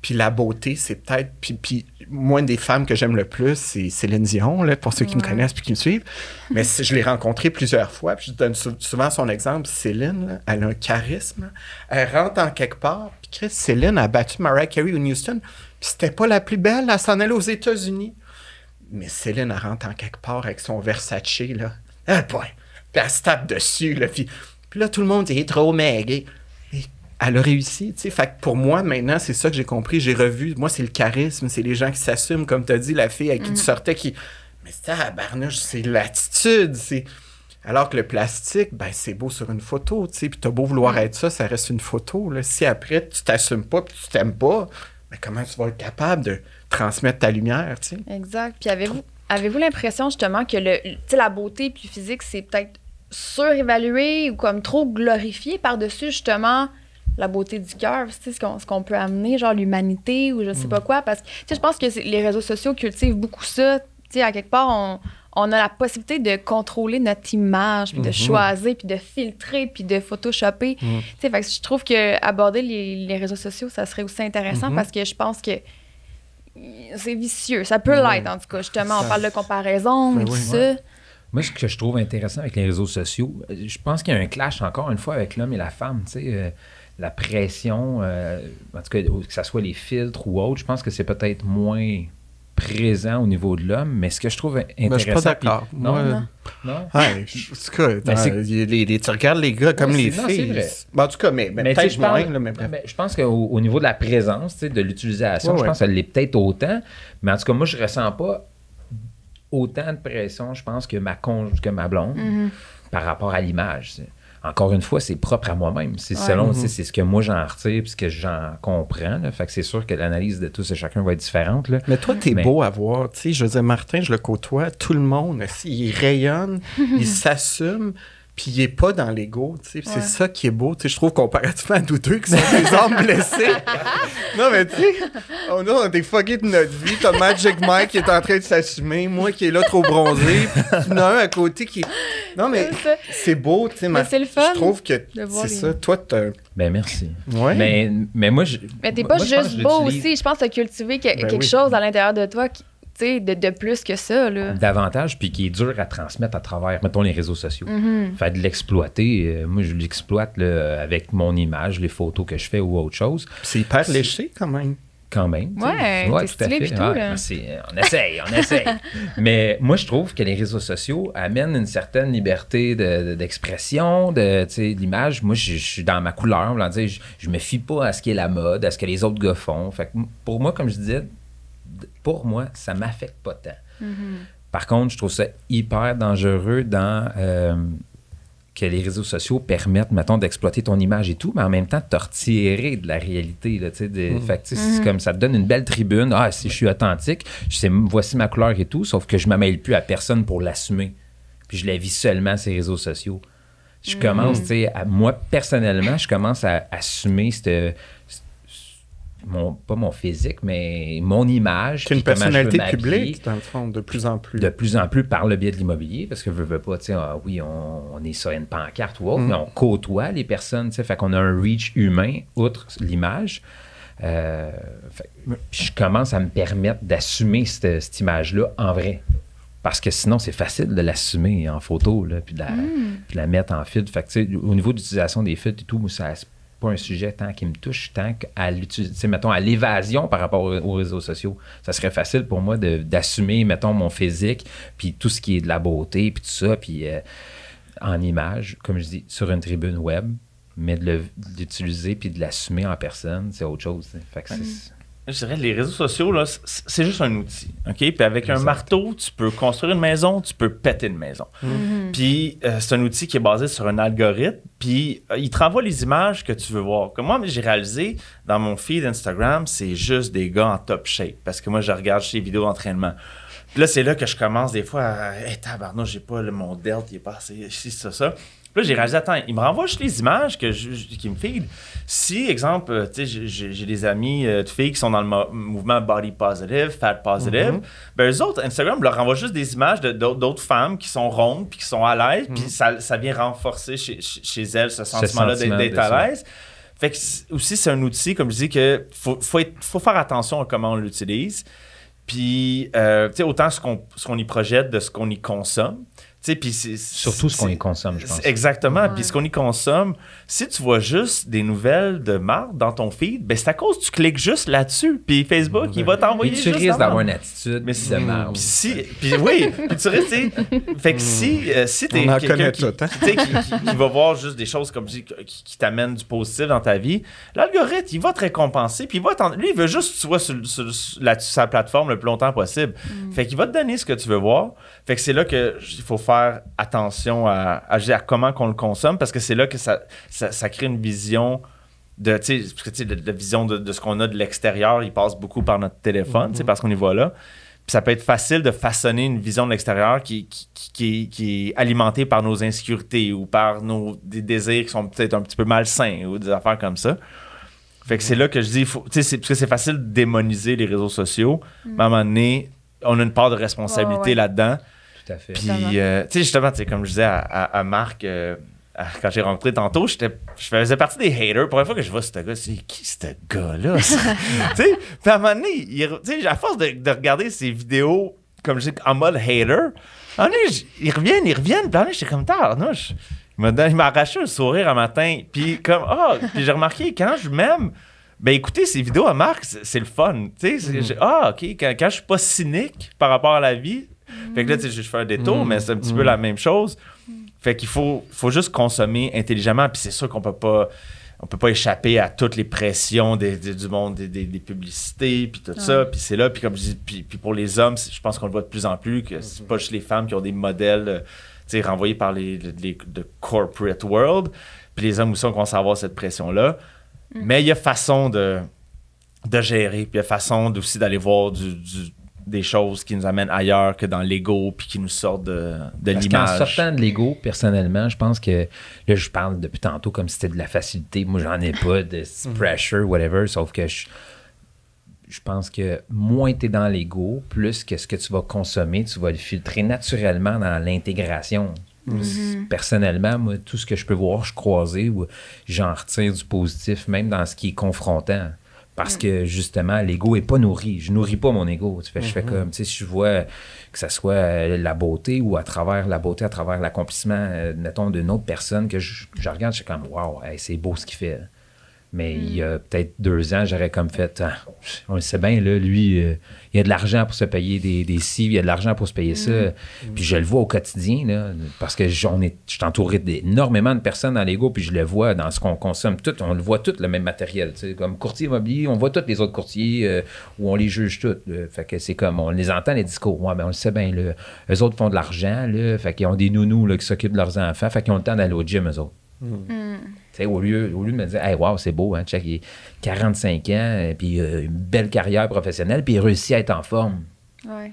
Puis la beauté, c'est peut-être. Puis, moi, des femmes que j'aime le plus, c'est Céline Dion, là, pour ceux qui me connaissent puis qui me suivent. Mais je l'ai rencontrée plusieurs fois. Puis je donne souvent son exemple. Céline, elle a un charisme. Elle rentre en quelque part. Puis Chris, Céline a battu Mariah Carey au Houston. Puis c'était pas la plus belle. Elle s'en allait aux États-Unis. Mais Céline, elle rentre en quelque part avec son Versace, là. Ah, un elle se tape dessus, le Puis puis là, tout le monde est trop maigre. Elle a réussi, tu sais. Fait que pour moi, maintenant, c'est ça que j'ai compris. J'ai revu. Moi, c'est le charisme, c'est les gens qui s'assument, comme tu as dit, la fille avec qui tu mm. sortais qui. Mais ça, barnouche, c'est l'attitude. c'est... Alors que le plastique, ben, c'est beau sur une photo, tu sais, puis t'as beau vouloir mm. être ça, ça reste une photo. Là. Si après, tu t'assumes pas, tu t'aimes pas, mais ben, comment tu vas être capable de transmettre ta lumière, tu sais? Exact. Puis avez-vous avez l'impression, justement, que le, la beauté puis le physique, c'est peut-être surévaluer ou comme trop glorifier par-dessus justement la beauté du cœur, tu ce qu'on, ce peut amener, genre l'humanité ou je sais mm. pas quoi. Parce que, tu sais, je pense que les réseaux sociaux cultivent beaucoup ça. Tu sais, à quelque part, on, a la possibilité de contrôler notre image, de mm-hmm. choisir, puis de filtrer, puis de photoshopper. Mm. Tu sais, fait je trouve que aborder les, réseaux sociaux, ça serait aussi intéressant mm-hmm. parce que je pense que c'est vicieux. Ça peut l'être, en tout cas. Justement, on parle de comparaison, et tout ça. Moi, ce que je trouve intéressant avec les réseaux sociaux, euh, je pense qu'il y a un clash encore une fois avec l'homme et la femme, tu sais. Euh, la pression, euh, en tout cas, que ce soit les filtres ou autre, je pense que c'est peut-être moins présent au niveau de l'homme, mais ce que je trouve intéressant. Mais je suis pas d'accord. Non, non, en cas, tu regardes les gars comme ben, les filles. Ben, en tout cas, mais, peut-être moins. mais... Ben, je pense qu'au au niveau de la présence, de l'utilisation, je pense pense qu'elle l'est peut-être autant, mais en tout cas, moi, je ressens pas autant de pression, je pense, que ma que ma blonde mhm. par rapport à l'image. Encore une fois, c'est propre à moi-même. C'est selon, mhm. c'est ce que moi j'en retire et ce que j'en comprends. Fait que c'est sûr que l'analyse de tous et chacun va être différente. Mais toi, t'es es beau à voir. Tu je Martin, je le côtoie. Tout le monde, il rayonne, il s'assume puis il est pas dans l'ego, tu sais. C'est ça qui est beau, tu sais. Je trouve comparativement à nous deux qui sont des hommes blessés. non, mais tu sais, on, on est fuckés de notre vie. T'as Magic Mike qui est en train de s'assumer, moi qui est là trop bronzé, tu en un à côté qui. Non, mais c'est beau, tu sais. Ma... C'est le fun. Je trouve que c'est ça. Toi, t'as. Ben, merci. Ouais. Mais, mais moi, je. Mais t'es pas juste beau aussi. Je pense que as cultivé ben quelque chose à l'intérieur de toi qui de, plus que ça. Davantage, puis qui est dur à transmettre à travers, mettons, les réseaux sociaux. Mm-hmm. Fait de l'exploiter, euh, moi, je l'exploite avec mon image, les photos que je fais ou autre chose. c'est hyper léché quand même. Quand même. Ouais, tout à ben, on essaye, on essaye. Mais moi, je trouve que les réseaux sociaux amènent une certaine liberté de, d'expression, de, l'image. Moi, je, suis dans ma couleur. Je, je me fie pas à ce qui est la mode, à ce que les autres gars font. Fait pour moi, comme je disais, pour moi, ça m'affecte pas tant. Mm-hmm. Par contre, je trouve ça hyper dangereux dans euh, que les réseaux sociaux permettent, mettons, d'exploiter ton image et tout, mais en même temps, de te retirer de la réalité. Là, des, mm. mm-hmm. comme ça te donne une belle tribune. Ah, si je suis authentique, je sais, voici ma couleur et tout, sauf que je ne m'amène plus à personne pour l'assumer. Puis je la vis seulement ces réseaux sociaux. Je commence, mm-hmm. tu sais, moi personnellement, je commence à assumer cette pas mon physique, mais mon image. C'est une personnalité publique, dans le fond, de plus en plus. De plus en plus par le biais de l'immobilier, parce que je veux pas, tu sais, ah oui, on, est sur une pancarte ou autre, mm. mais on côtoie les personnes, tu sais, fait qu'on a un reach humain, outre l'image. Euh, je commence à me permettre d'assumer cette, image-là en vrai. Parce que sinon, c'est facile de l'assumer en photo, là, puis, de la, mm. mettre en feed. Fait que, au niveau d'utilisation des feeds et tout, ça, pas un sujet tant qui me touche, tant qu'à l'utiliser mettons, à l'évasion par rapport aux, réseaux sociaux. Ça serait facile pour moi d'assumer, mettons, mon physique, puis tout ce qui est de la beauté, puis tout ça, puis euh, en image, comme je dis, sur une tribune web, mais de l'utiliser puis de l'assumer en personne, c'est autre chose. Fait que c'est... Mhm je dirais, les réseaux sociaux, là, c'est juste un outil. OK? Puis avec un marteau, tu peux construire une maison, tu peux péter une maison. Mm-hmm. Mm-hmm. Puis euh, c'est un outil qui est basé sur un algorithme, puis euh, il te renvoie les images que tu veux voir. Comme moi, j'ai réalisé dans mon feed Instagram, c'est juste des gars en top shape parce que moi, je regarde chez vidéos d'entraînement. Puis là, c'est là que je commence des fois à hey, non j'ai pas mon delt, il est pas assez, ça, ça là, j'ai réalisé, attends, il me renvoie juste les images que je, qui me feed. Si, exemple, euh, tu sais, j'ai des amis euh, de filles qui sont dans le mouvement body positive, fat positive, mhm. ben eux autres, Instagram leur renvoie juste des images d'autres femmes qui sont rondes, puis qui sont à l'aise, puis mhm. ça, ça, vient renforcer chez, chez elles ce sentiment-là d'être à l'aise. Fait que aussi, c'est un outil, comme je dis, que faut, faut, faire attention à comment on l'utilise. Puis, euh, tu sais, autant ce qu'on y projette de ce qu'on y consomme, puis Surtout ce qu'on y consomme, je pense. Exactement. Puis ce qu'on y consomme, si tu vois juste des nouvelles de marde dans ton feed, ben c'est à cause tu cliques juste là-dessus. Puis Facebook, il va t'envoyer juste... tu risques d'avoir une attitude mais Puis si, oui, puis tu risques... Fait que si, hmm. euh, si t'es quelqu'un qui, va voir juste des choses comme qui, qui t'amènent du positif dans ta vie, l'algorithme, il va te récompenser. Puis va Lui, il veut juste que tu sois sur, sa plateforme le plus longtemps possible. Hmm. Fait qu'il va te donner ce que tu veux voir. Fait que c'est là que il faut faire attention à, à, comment qu'on le consomme parce que c'est là que ça, ça, crée une vision de, parce que, vision de, de ce qu'on a de l'extérieur. Il passe beaucoup par notre téléphone c'est mhm. parce qu'on y voit là. Puis ça peut être facile de façonner une vision de l'extérieur qui, qui, qui, est alimentée par nos insécurités ou par nos des désirs qui sont peut-être un petit peu malsains ou des affaires comme ça. Fait que c'est mhm. là que je dis, faut, parce que c'est facile de démoniser les réseaux sociaux, mais à un moment donné, on a une part de responsabilité là-dedans. Tout fait. Puis, euh, tu sais, justement, comme je disais à, à, Marc, euh, quand j'ai rencontré tantôt, je faisais partie des haters. Pour la fois que je vois ce gars, c'est qui ce gars-là? tu sais, à un moment donné, à force de, de regarder ses vidéos, comme je dis, en mode hater, en ils reviennent, ils reviennent. Puis je j'étais comme tard, il m'a arraché un sourire un matin. Puis comme, oh, puis j'ai remarqué, quand je m'aime, ben écoutez, ces vidéos à Marc, c'est le fun. Tu sais, mm. ah, ok, quand, quand, je suis pas cynique par rapport à la vie, fait que là, tu sais, je fais un détour, mm. mais c'est un petit peu mm. la même chose. Fait qu'il faut, faut juste consommer intelligemment, puis c'est sûr qu'on peut pas on peut pas échapper à toutes les pressions des, du monde des, des, publicités puis tout ça puis c'est là puis comme je dis puis, pour les hommes je pense qu'on le voit de plus en plus que c'est mm-hmm. pas juste les femmes qui ont des modèles euh, renvoyés par les, les, corporate world puis les hommes aussi on commence à avoir cette pression là mm. mais il y a façon de de gérer puis il y a façon aussi d'aller voir du des choses qui nous amènent ailleurs que dans l'ego puis qui nous sortent de, de l'image. En sortant de l'ego, personnellement, je pense que là, je parle depuis tantôt comme si c'était de la facilité. Moi, j'en ai pas de pressure, whatever, sauf que je, pense que moins tu es dans l'ego, plus que ce que tu vas consommer, tu vas le filtrer naturellement dans l'intégration. Mm-hmm. Personnellement, moi, tout ce que je peux voir, je croisais ou j'en retire du positif, même dans ce qui est confrontant. Parce mm. que justement, l'ego est pas nourri. Je nourris pas mon ego. Je fais mm-hmm. comme, tu sais, si je vois que ça soit euh, la beauté ou à travers la beauté, à travers l'accomplissement, euh, mettons, d'une autre personne que je, je regarde, je suis comme, waouh, c'est beau ce qu'il fait. Mais il y a hmm. peut-être deux ans, j'aurais comme fait, hein, on le sait bien, là, lui, euh, il y a de l'argent pour se payer des, des cibles, il y a de l'argent pour se payer ça. Hmm. Puis je le vois au quotidien, là, parce que j'en ai je suis entouré d'énormément de personnes dans l'ego, puis je le vois dans ce qu'on consomme. Tout, on le voit tout le même matériel. Comme courtier immobilier, on voit tous les autres courtiers euh, où on les juge tous. Fait que c'est comme, on les entend, les discours. Ouais, mais on le sait bien, là, eux autres font de l'argent, là, fait qu'ils ont des nounous là, qui s'occupent de leurs enfants, fait qu'ils ont le temps d'aller au gym, eux autres. Hmm au lieu, au lieu de me dire, hey, wow, c'est beau, hein, check, il est 45 ans, puis euh, une belle carrière professionnelle, puis il réussit à être en forme. Ouais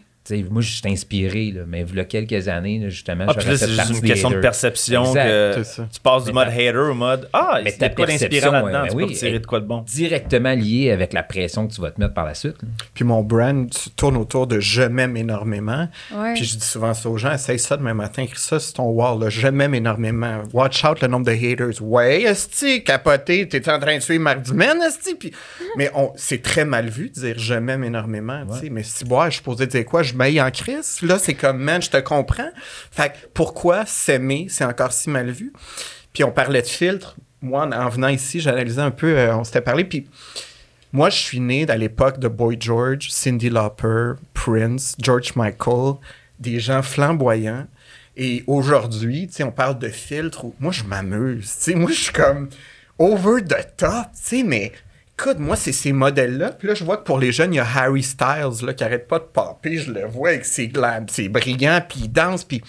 moi, je suis inspiré, là, mais il y a quelques années, justement justement, ah, inspiré. c'est juste une question de perception. tu passes du mode hater au mode Ah, mais t'as quoi d'inspirant là-dedans? tu peux tirer de quoi de bon? Directement lié avec la pression que tu vas te mettre par la suite. Puis mon brand tourne autour de je m'aime énormément. Puis je dis souvent ça aux gens essaye ça demain matin, écris ça sur ton wall, je m'aime énormément. Watch out le nombre de haters. Ouais, esti, capoté, t'es en train de suivre Marc Dumaine, esti. Puis... mais c'est très mal vu de dire je m'aime énormément. Mais si, moi, je posais dire quoi? je baille en crise. Là, c'est comme, man, je te comprends. Fait pourquoi s'aimer, c'est encore si mal vu. Puis on parlait de filtre. Moi, en, venant ici, j'analysais un peu, euh, on s'était parlé. Puis moi, je suis né à l'époque de Boy George, Cindy Lauper, Prince, George Michael, des gens flamboyants. Et aujourd'hui, tu sais, on parle de filtre. moi, je m'amuse. Tu sais, moi, je suis comme over the top, tu sais, mais écoute, moi, c'est ces modèles-là. Puis là, je vois que pour les jeunes, il y a Harry Styles là, qui arrête pas de puis Je le vois avec ses glands c'est brillant, puis il danse. Puis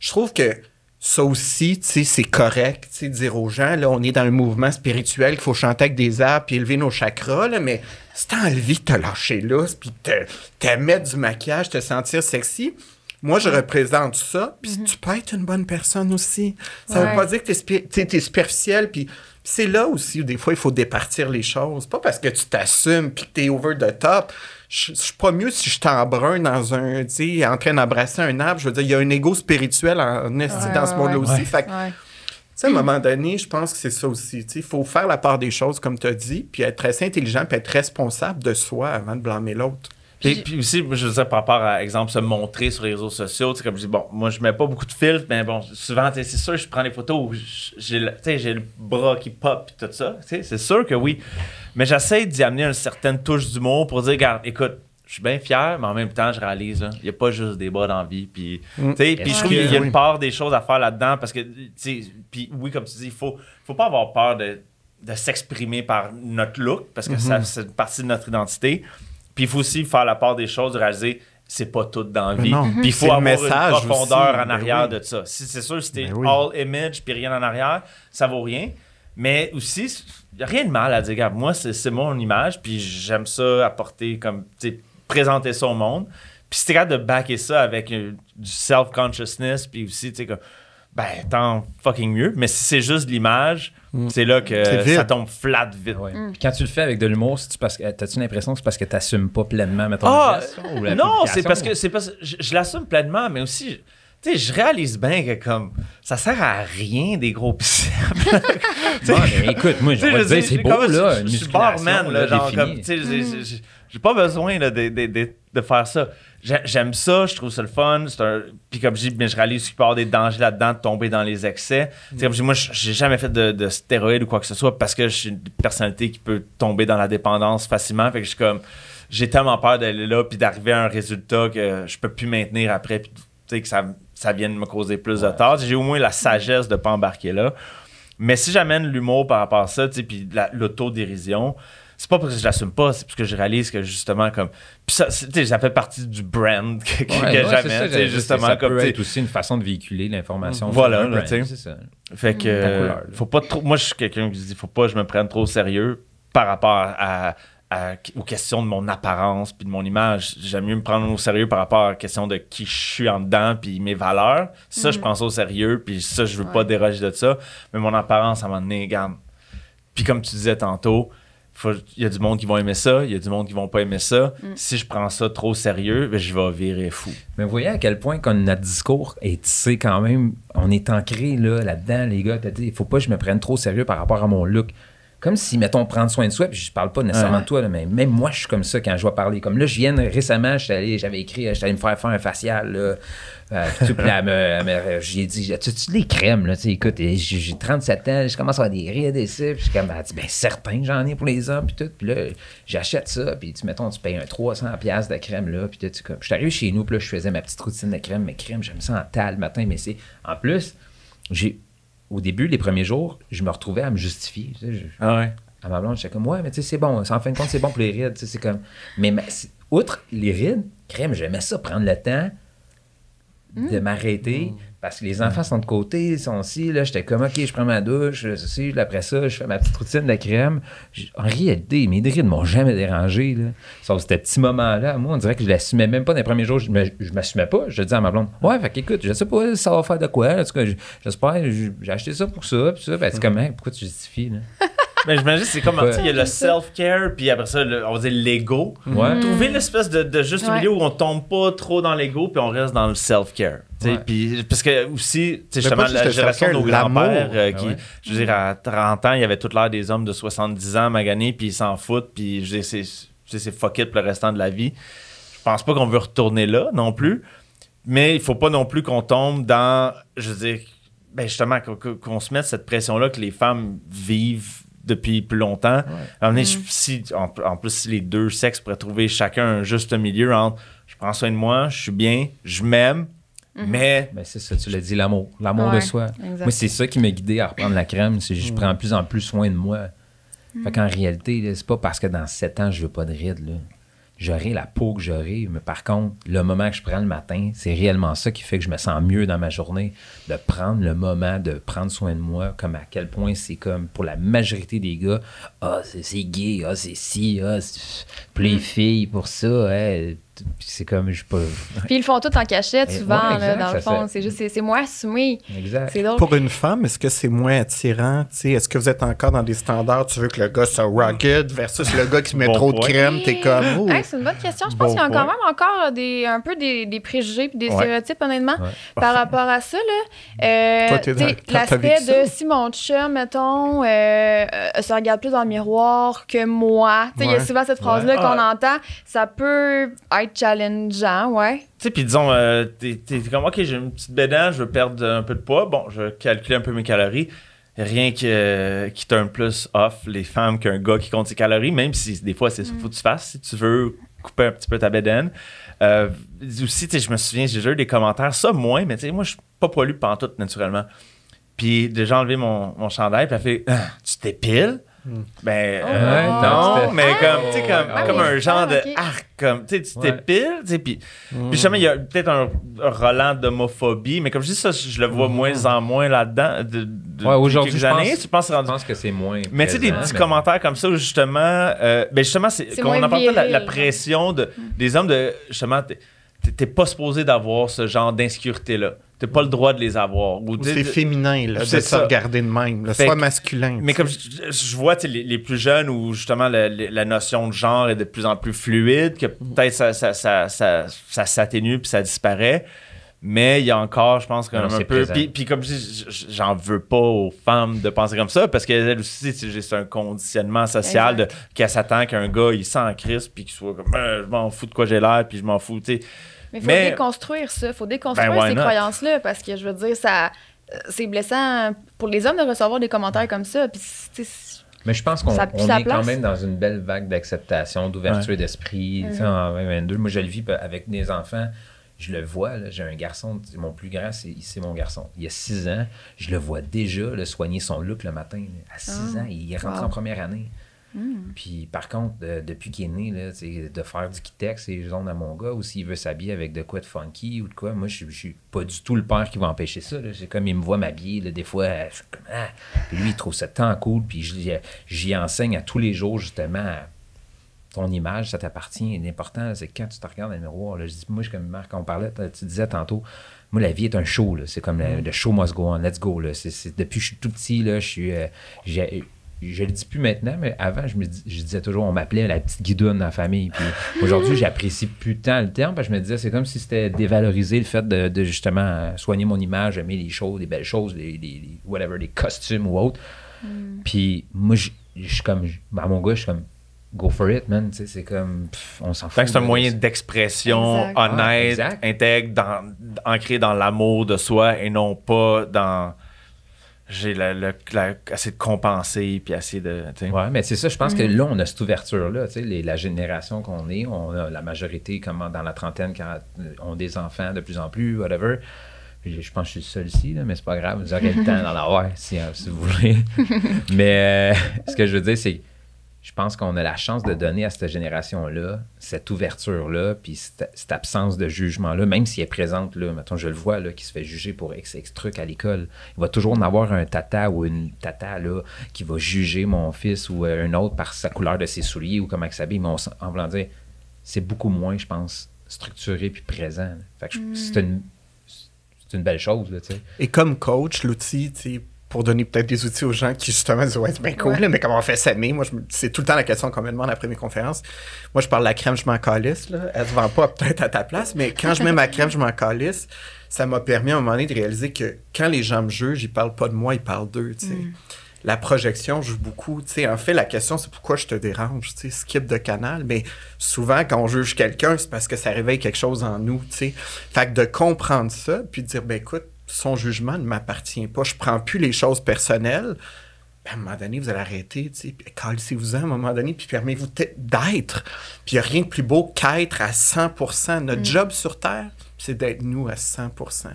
je trouve que ça aussi, tu sais, c'est correct, tu sais, dire aux gens, là, on est dans un mouvement spirituel, qu'il faut chanter avec des arbres, puis élever nos chakras, là, mais c'est envie de te lâcher là, puis te, te mettre du maquillage, te sentir sexy. Moi, je représente ça, puis mhm. tu peux être une bonne personne aussi. Ça veut pas dire que tu superficiel, puis c'est là aussi où des fois, il faut départir les choses. Pas parce que tu t'assumes puis que t'es over the top. Je, ne suis pas mieux si je t'embrun dans un, tu sais, en train d'embrasser un arbre. Je veux dire, il y a un ego spirituel en, dans ce monde-là aussi. Fait que, à un moment donné, je pense que c'est ça aussi. Il faut faire la part des choses, comme tu as dit, puis être très intelligent, puis être responsable de soi avant de blâmer l'autre. Puis, puis, aussi, je veux dire, par rapport à, exemple, se montrer sur les réseaux sociaux, comme je dis, bon, moi, je mets pas beaucoup de filtres, mais bon, souvent, c'est sûr, je prends des photos où j'ai le, j'ai le bras qui pop et tout ça. tu sais C'est sûr que oui. Mais j'essaie d'y amener une certaine touche d'humour pour dire, regarde, écoute, je suis bien fier, mais en même temps, je réalise, il n'y a pas juste des bas dans puis vie. Puis, mm. puis je trouve qu'il y a une part des choses à faire là-dedans parce que, tu puis oui, comme tu dis, il faut, faut pas avoir peur de, s'exprimer par notre look parce que mm-hmm. ça, c'est une partie de notre identité. Puis il faut aussi faire la part des choses, de réaliser c'est pas tout dans la vie. Puis il faut avoir message une profondeur en ben arrière de ça. Si, c'est sûr, si ben all image puis rien en arrière, ça vaut rien. Mais aussi, rien de mal à dire, gars. moi, c'est mon image, puis j'aime ça apporter comme, tu présenter ça au monde. Puis c'est de backer ça avec euh, du self-consciousness, puis aussi, tu sais, comme ben tant fucking mieux. Mais si c'est juste l'image, mm. c'est là que ça tombe flat vite. Mm. Quand tu le fais avec de l'humour, c'est parce que t'as-tu l'impression que c'est parce que t'assumes pas pleinement mettons, ah, ou Non, c'est parce que c'est parce que je, l'assume pleinement, mais aussi. Tu sais, je réalise bien que comme ça sert à rien des gros piscines écoute, moi je vais dire c'est beau là, je suis genre comme tu sais, mm. j'ai pas besoin de, de, de faire ça j'aime ça, je trouve ça le fun. Un... Puis comme je dis, mais je réalise qu'il peut des dangers là-dedans de tomber dans les excès. je moi, j'ai jamais fait de, stéroïdes ou quoi que ce soit parce que je suis une personnalité qui peut tomber dans la dépendance facilement. Fait que je suis comme, j'ai tellement peur d'aller là puis d'arriver à un résultat que je peux plus maintenir après. Puis que ça, ça vienne me causer plus de tort. J'ai au moins la sagesse de pas embarquer là. Mais si j'amène l'humour par rapport à ça, tu sais, puis l'autodérision, c'est pas parce que je l'assume pas, c'est parce que je réalise que justement comme puis ça, ça fait partie du brand que, que, C'est justement comme aussi une façon de véhiculer l'information. Voilà, c'est ça. Fait que faut pas trop moi je suis quelqu'un qui dit faut pas que je me prenne trop au sérieux par rapport à, aux questions de mon apparence puis de mon image. J'aime mieux me prendre au sérieux par rapport à la question de qui je suis en dedans puis mes valeurs. Ça, je mm. prends ça au sérieux puis ça, je veux pas déroger de ça. Mais mon apparence, ça mon moment Puis comme tu disais tantôt, il y a du monde qui vont aimer ça, il y a du monde qui vont pas aimer ça. Mm. Si je prends ça trop sérieux, ben, je vais virer fou. Mais vous voyez à quel point quand notre discours est tissé quand même, on est ancré là, dedans les gars. Il faut pas que je me prenne trop sérieux par rapport à mon look comme si, mettons, prendre soin de soi, puis je parle pas nécessairement de toi, mais même moi, je suis comme ça quand je vois parler. Comme là, je viens récemment, j'avais écrit, j'étais allé me faire faire un facial, là. je euh, me. j'ai dit, tu tu des crèmes, là, tu sais, écoute, j'ai 37 ans, je commence à avoir des rides et ça, puis je suis comme, ben, certain que j'en ai pour les hommes, puis tout, puis là, j'achète ça, puis tu, mettons, tu payes un 300$ de crème, là, puis tu comme, je suis arrivé chez nous, puis là, je faisais ma petite routine de crème, mes crème, j'aime ça en tal le matin, mais c'est, en plus, j'ai au début, les premiers jours, je me retrouvais à me justifier. ah ouais. À ma blonde, j'étais comme, ouais, mais tu sais, c'est bon. En fin de compte, c'est bon pour les rides. c'est comme... Mais, outre les rides, crème, j'aimais ça, prendre le temps de hmm. m'arrêter, hmm. Parce que les enfants sont de côté, ils sont si là, j'étais comme, OK, je prends ma douche, ceci, après ça, je fais ma petite routine de crème. En réalité, mes drilles ne m'ont jamais dérangé, là. Sauf ce petit moment-là, moi, on dirait que je l'assumais même pas dans les premiers jours, je, me, m'assumais pas. Je disais à ma blonde, ouais, fait écoute, je sais pas, ça va faire de quoi, en tout cas, j'espère, j'ai acheté ça pour ça, puis ça, ben, c'est mm. comment, hein, pourquoi tu justifies, là? Mais j'imagine c'est comme, il y a le self-care, puis après ça, on va dire l'ego. Mhm. Trouver l'espèce de, juste milieu où on tombe pas trop dans l'ego, puis on reste dans le self-care. Puis, parce que aussi, justement, la génération de nos grands-pères, euh, ben qui, je veux dire, à 30 ans, il y avait toute l'air des hommes de 70 ans maganés, puis ils s'en foutent, puis je c'est, c'est fuck it pour le restant de la vie. Je pense pas qu'on veut retourner là non plus, mais il faut pas non plus qu'on tombe dans, je veux dire, ben justement, qu'on se mette cette pression-là que les femmes vivent depuis plus longtemps. Mm. en, plus, si les deux sexes pourraient trouver chacun un juste milieu entre je prends soin de moi, je suis bien, je m'aime, mm-hmm. mais. Ben, c'est ça, tu l'as dit, l'amour. L'amour de soi. Moi, c'est ça qui m'a guidé à reprendre la crème, c'est je mm. prends de plus en plus soin de moi. Fait mm. qu'en réalité, c'est pas parce que dans sept ans, je veux pas de rides. Là j'aurai la peau que j'aurai. Mais par contre, le moment que je prends le matin, c'est réellement ça qui fait que je me sens mieux dans ma journée. De prendre le moment, de prendre soin de moi, comme à quel point c'est comme pour la majorité des gars, ah, c'est gay, ah, c'est ci, ah, plus les mm. filles, pour ça, hein, c'est comme je peux. Puis ils font tout en cachette souvent, là, dans le fond. C'est juste, c'est moins soumis. Exact. Pour une femme, est-ce que c'est moins attirant? Est-ce que vous êtes encore dans des standards? Tu veux que le gars soit rugged versus le gars qui met trop de crème? T'es comme. c'est une bonne question. Je pense qu'il y a quand même encore des, un peu des, des préjugés et des stéréotypes, honnêtement, par rapport à ça. Là, euh, l'aspect de si mon mettons, euh, euh, se regarde plus dans le miroir que moi. Il y a souvent cette phrase-là qu'on entend. Ça peut challenge challengeant, ouais. Tu sais, puis disons, euh, t'es, comme, OK, j'ai une petite bédane, je veux perdre un peu de poids. Bon, je calcule un peu mes calories. Rien que, euh, qui qui un plus off les femmes qu'un gars qui compte ses calories, même si des fois, c'est ce faut que tu mm. fasses si tu veux couper un petit peu ta bédaine. Euh, aussi, tu sais, je me souviens, j'ai eu des commentaires, ça moins, mais tu sais, moi, je suis pas poilu pantoute, naturellement. Puis, déjà enlevé mon, mon chandail, puis elle fait, ah, tu t'épiles? Mm. Ben, oh, euh, non, mais comme, tu sais, comme, ah comme un genre ah, de arc, comme, tu sais, tu t'épiles, tu sais, puis, puis mm. justement, il y a peut-être un, un relent d'homophobie, mais comme je dis ça, je le vois mm. moins en moins là-dedans. De, aujourd'hui, je pense, tu penses rendu... je pense que c'est moins. Mais tu sais, des petits commentaires comme ça, où justement, euh, ben justement, c'est, comme on en parle la, la pression de, des hommes de, justement, t'es, t'es pas supposé d'avoir ce genre d'insécurité-là pas le droit de les avoir. Ou c'est féminin, là, de regarder de même. C'est pas masculin. Mais comme je, vois les, plus jeunes où justement la, notion de genre est de plus en plus fluide, que peut-être ça, ça, ça, s'atténue puis ça disparaît. Mais il y a encore, je pense, quand même un peu. Puis, comme je dis, j'en veux pas aux femmes de penser comme ça parce qu'elles aussi, c'est juste un conditionnement social de qu'elles qu'un gars, il s'en puis qu'il soit comme, ben, je m'en fous de quoi j'ai l'air puis je m'en fous, mais il faut déconstruire ça. Il faut déconstruire ces croyances-là parce que, je veux dire, ça c'est blessant pour les hommes de recevoir des commentaires comme ça. Puis, mais je pense qu'on est quand même dans une belle vague d'acceptation, d'ouverture d'esprit. moi, je le vis ben, avec mes enfants. Je le vois, j'ai un garçon, mon plus grand, c'est mon garçon. Il y a 6 ans, je le vois déjà le soigner son look le matin. À 6 ah. ans, il rentre en première année. Hmm. Puis par contre, depuis qu'il est né, là, de faire du kitex et zone à mon gars, ou s'il veut s'habiller avec de quoi de funky ou de quoi, moi je suis pas du tout le père qui va empêcher ça. C'est comme il me voit m'habiller, des fois, je comme ah! Puis lui, il trouve ça tant cool, puis j'y enseigne à tous les jours justement ton image, ça t'appartient. L'important, c'est quand tu te regardes dans le miroir. je dis, moi, je, comme Marc, on parlait, tu disais tantôt, moi, la vie est un show. C'est comme hmm. le, show must go on, let's go. depuis que je suis tout petit, là, je suis. Euh, je le dis plus maintenant, mais avant, je disais toujours, on m'appelait la petite guidoune dans la famille. Puis aujourd'hui, j'apprécie plus tant le terme, parce que je me disais, c'est comme si c'était dévalorisé le fait de, justement euh, soigner mon image, aimer les choses, les belles choses, les, costumes ou autre. Mm. Puis moi, je, suis comme, à mon gars, je suis comme, go for it, man. C'est comme, on s'en fout. C'est un moyen d'expression honnête, intègre, ancré dans l'amour de soi et non pas dans j'ai la, assez de compenser puis assez de. Oui, Ouais, mais c'est ça, je pense que mm. là, on a cette ouverture-là. La génération qu'on est, on a la majorité, comment dans la trentaine, quand euh, ont des enfants de plus en plus, whatever. Je, pense que je suis le seul ici, mais c'est pas grave, vous aurez le temps d'en avoir si, hein, si vous voulez. mais euh, ce que je veux dire, c'est je pense qu'on a la chance de donner à cette génération-là cette ouverture-là, puis cette, absence de jugement-là, même s'il est présente, là, mettons, je le vois, là, qui se fait juger pour X, X truc à l'école. Il va toujours en avoir un tata ou une tata là, qui va juger mon fils ou euh, un autre par sa couleur de ses souliers ou comment il s'habille, mais on, en voulant dire, c'est beaucoup moins, je pense, structuré puis présent. Mm. c'est une, belle chose, tu sais. Et comme coach, l'outil, tu sais, pour donner peut-être des outils aux gens qui justement disent ouais c'est bien cool mais comment on fait s'aimer moi c'est tout le temps la question qu'on me demande après mes conférences moi je parle de la crème je m'en calisse là. elle se vend pas peut-être à ta place mais quand je mets ma crème je m'en calisse ça m'a permis à un moment donné de réaliser que quand les gens me jugent ils parlent pas de moi ils parlent d'eux tu sais mm. la projection joue beaucoup tu sais en fait la question c'est pourquoi je te dérange tu sais skip de canal mais souvent quand on juge quelqu'un c'est parce que ça réveille quelque chose en nous tu sais fait que de comprendre ça puis de dire ben écoute son jugement ne m'appartient pas, je prends plus les choses personnelles, ben, à un moment donné, vous allez arrêter, tu sais, vous en à un moment donné, puis permettez-vous d'être. Puis il n'y a rien de plus beau qu'être à 100 Notre mm. job sur Terre, c'est d'être nous à 100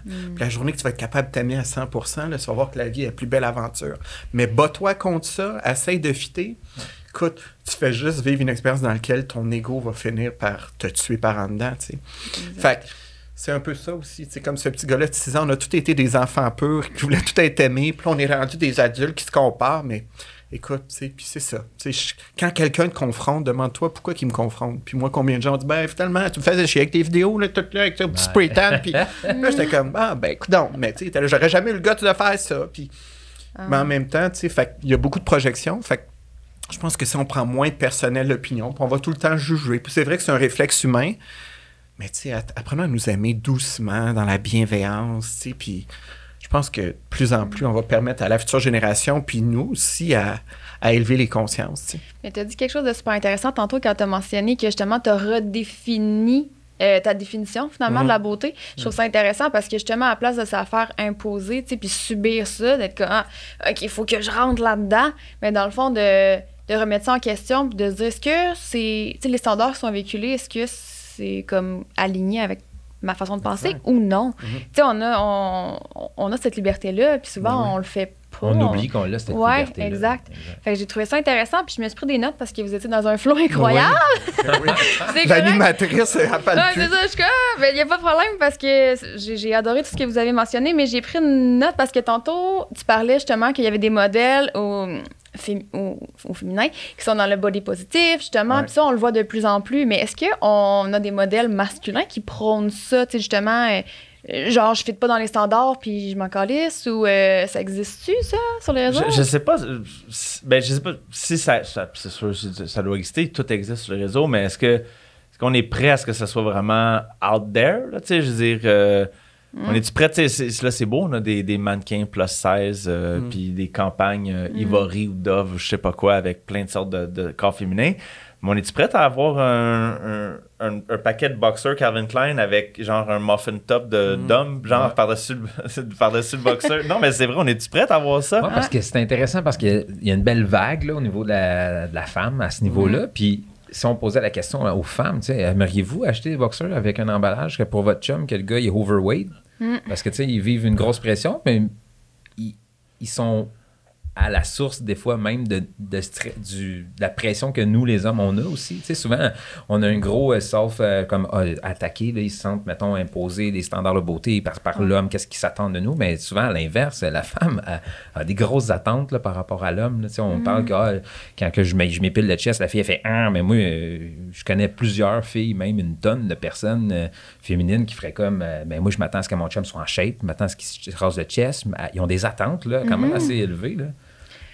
mm. la journée que tu vas être capable de t'aimer à 100 là, tu vas voir que la vie est la plus belle aventure. Mais bats-toi contre ça, essaye de fitter. Écoute, tu fais juste vivre une expérience dans laquelle ton ego va finir par te tuer par en dedans, tu sais c'est un peu ça aussi. C'est comme ce petit gars-là de 6 on a tous été des enfants purs qui voulaient tout être aimés, puis on est rendu des adultes qui se comparent, mais écoute, puis c'est ça. quand quelqu'un te confronte, demande-toi pourquoi il me confronte. Puis moi, combien de gens ont dit, ben finalement, tu me faisais chier avec tes vidéos, là, tout avec ton petit spray tan, puis là, j'étais comme, ah, ben, non, mais tu sais, j'aurais jamais eu le gars de faire ça, puis. Ah. Mais en même temps, tu sais, il y a beaucoup de projections, fait je pense que si on prend moins de personnel l'opinion, on va tout le temps juger. Puis c'est vrai que c'est un réflexe humain, mais tu sais, apprenons à nous aimer doucement, dans la bienveillance, tu sais, puis je pense que de plus en plus, on va permettre à la future génération, puis nous aussi, à, élever les consciences. Tu sais. Mais tu as dit quelque chose de super intéressant tantôt quand tu as mentionné que justement, tu as redéfini euh, ta définition finalement de la mm. beauté. Je trouve mm. ça intéressant parce que justement, à la place de se faire imposer, tu sais, puis subir ça, d'être comme, ah, OK, il faut que je rentre là-dedans, mais dans le fond, de, de remettre ça en question, puis de se dire, est-ce que c'est, tu sais, les standards qui sont véhiculés, est-ce que c'est comme aligné avec ma façon de penser ou non. Mhm. Tu sais, on a, on, a cette liberté-là, puis souvent, ben on le fait pas. On, oublie qu'on l'a, cette liberté -là. Exact. exact. Fait que j'ai trouvé ça intéressant, puis je me suis pris des notes parce que vous étiez dans un flot incroyable. Ben oui. L'animatrice rappelle Non, c'est ça, je suis comme, il ben, n'y a pas de problème parce que j'ai adoré tout ce que vous avez mentionné, mais j'ai pris une note parce que tantôt, tu parlais justement qu'il y avait des modèles où féminin qui sont dans le body positif, justement. Puis ça, on le voit de plus en plus. Mais est-ce qu'on a des modèles masculins qui prônent ça, tu sais, justement, euh, genre, je ne pas dans les standards puis je m'en calisse ou euh, ça existe-tu, ça, sur les réseaux? Je, sais pas. Euh, ben, je sais pas si ça, ça doit exister. Tout existe sur le réseau, mais est-ce que est qu'on est prêt à ce que ça soit vraiment out there? tu sais, je veux dire. On est-tu prête, là, c'est beau, on a des, mannequins plus 16, euh, mm. puis des campagnes euh, mm. Ivory ou Dove, je sais pas quoi, avec plein de sortes de, de corps féminins. Mais on est-tu prêt à avoir un, paquet de boxeurs Calvin Klein avec genre un muffin top de mm. d'homme, genre par-dessus le, par le boxer? non, mais c'est vrai, on est-tu prête à avoir ça? parce que c'est intéressant parce qu'il y a une belle vague au niveau de la, de la femme à ce niveau-là. Puis si on posait la question aux femmes, tu sais, aimeriez-vous acheter des boxeurs avec un emballage que pour votre chum, que le gars il est overweight? Mm. Parce que, tu sais, ils vivent une grosse pression, mais ils sont à la source des fois même de, du, la pression que nous les hommes on a aussi. Tu sais, souvent on a un gros euh, sauf euh, comme attaquer ah, attaqué, ils se sentent, mettons, imposer des standards de beauté par, par l'homme, qu'est-ce qu'ils s'attendent de nous, mais souvent à l'inverse, la femme a, des grosses attentes par rapport à l'homme. Tu sais, on parle mm. que ah, quand que je, m'épile le chest, la fille elle fait Ah, mais moi euh, je connais plusieurs filles, même une tonne de personnes féminines qui feraient comme mais ben, moi je m'attends à ce que mon chum soit en shape, je m'attends à ce qu'il se rase le chest. Ah, ils ont des attentes là, quand même mm-hmm. assez élevées. Là.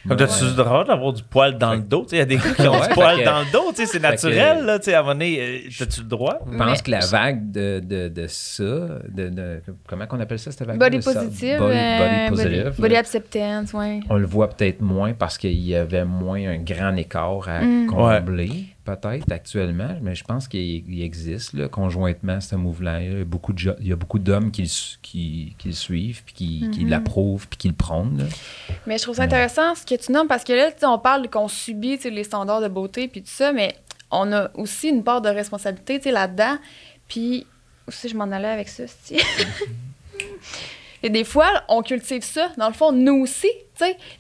Comme tu tu droit d'avoir du poil dans le dos. Il y a des gens qui ont du poil dans le dos. C'est naturel. là, à un moment donné, euh, tu le droit? Je pense que la vague de, de, de ça, de, de, comment on appelle ça cette vague? Euh, body positive. Body, body, positive, body, acceptance, oui. On le voit peut-être moins parce qu'il y avait moins un grand écart à mm. combler. Peut-être actuellement, mais je pense qu'il existe conjointement ce mouvement-là. Il y a beaucoup, d'hommes qui, le suivent, puis qui, mhm. l'approuvent, puis qui le prônent. Mais je trouve ça intéressant ce que tu nommes, parce que là, on parle qu'on subit les standards de beauté, puis tout ça, mais on a aussi une part de responsabilité là-dedans. Puis, aussi, je m'en allais avec ça, Et des fois, on cultive ça, dans le fond, nous aussi,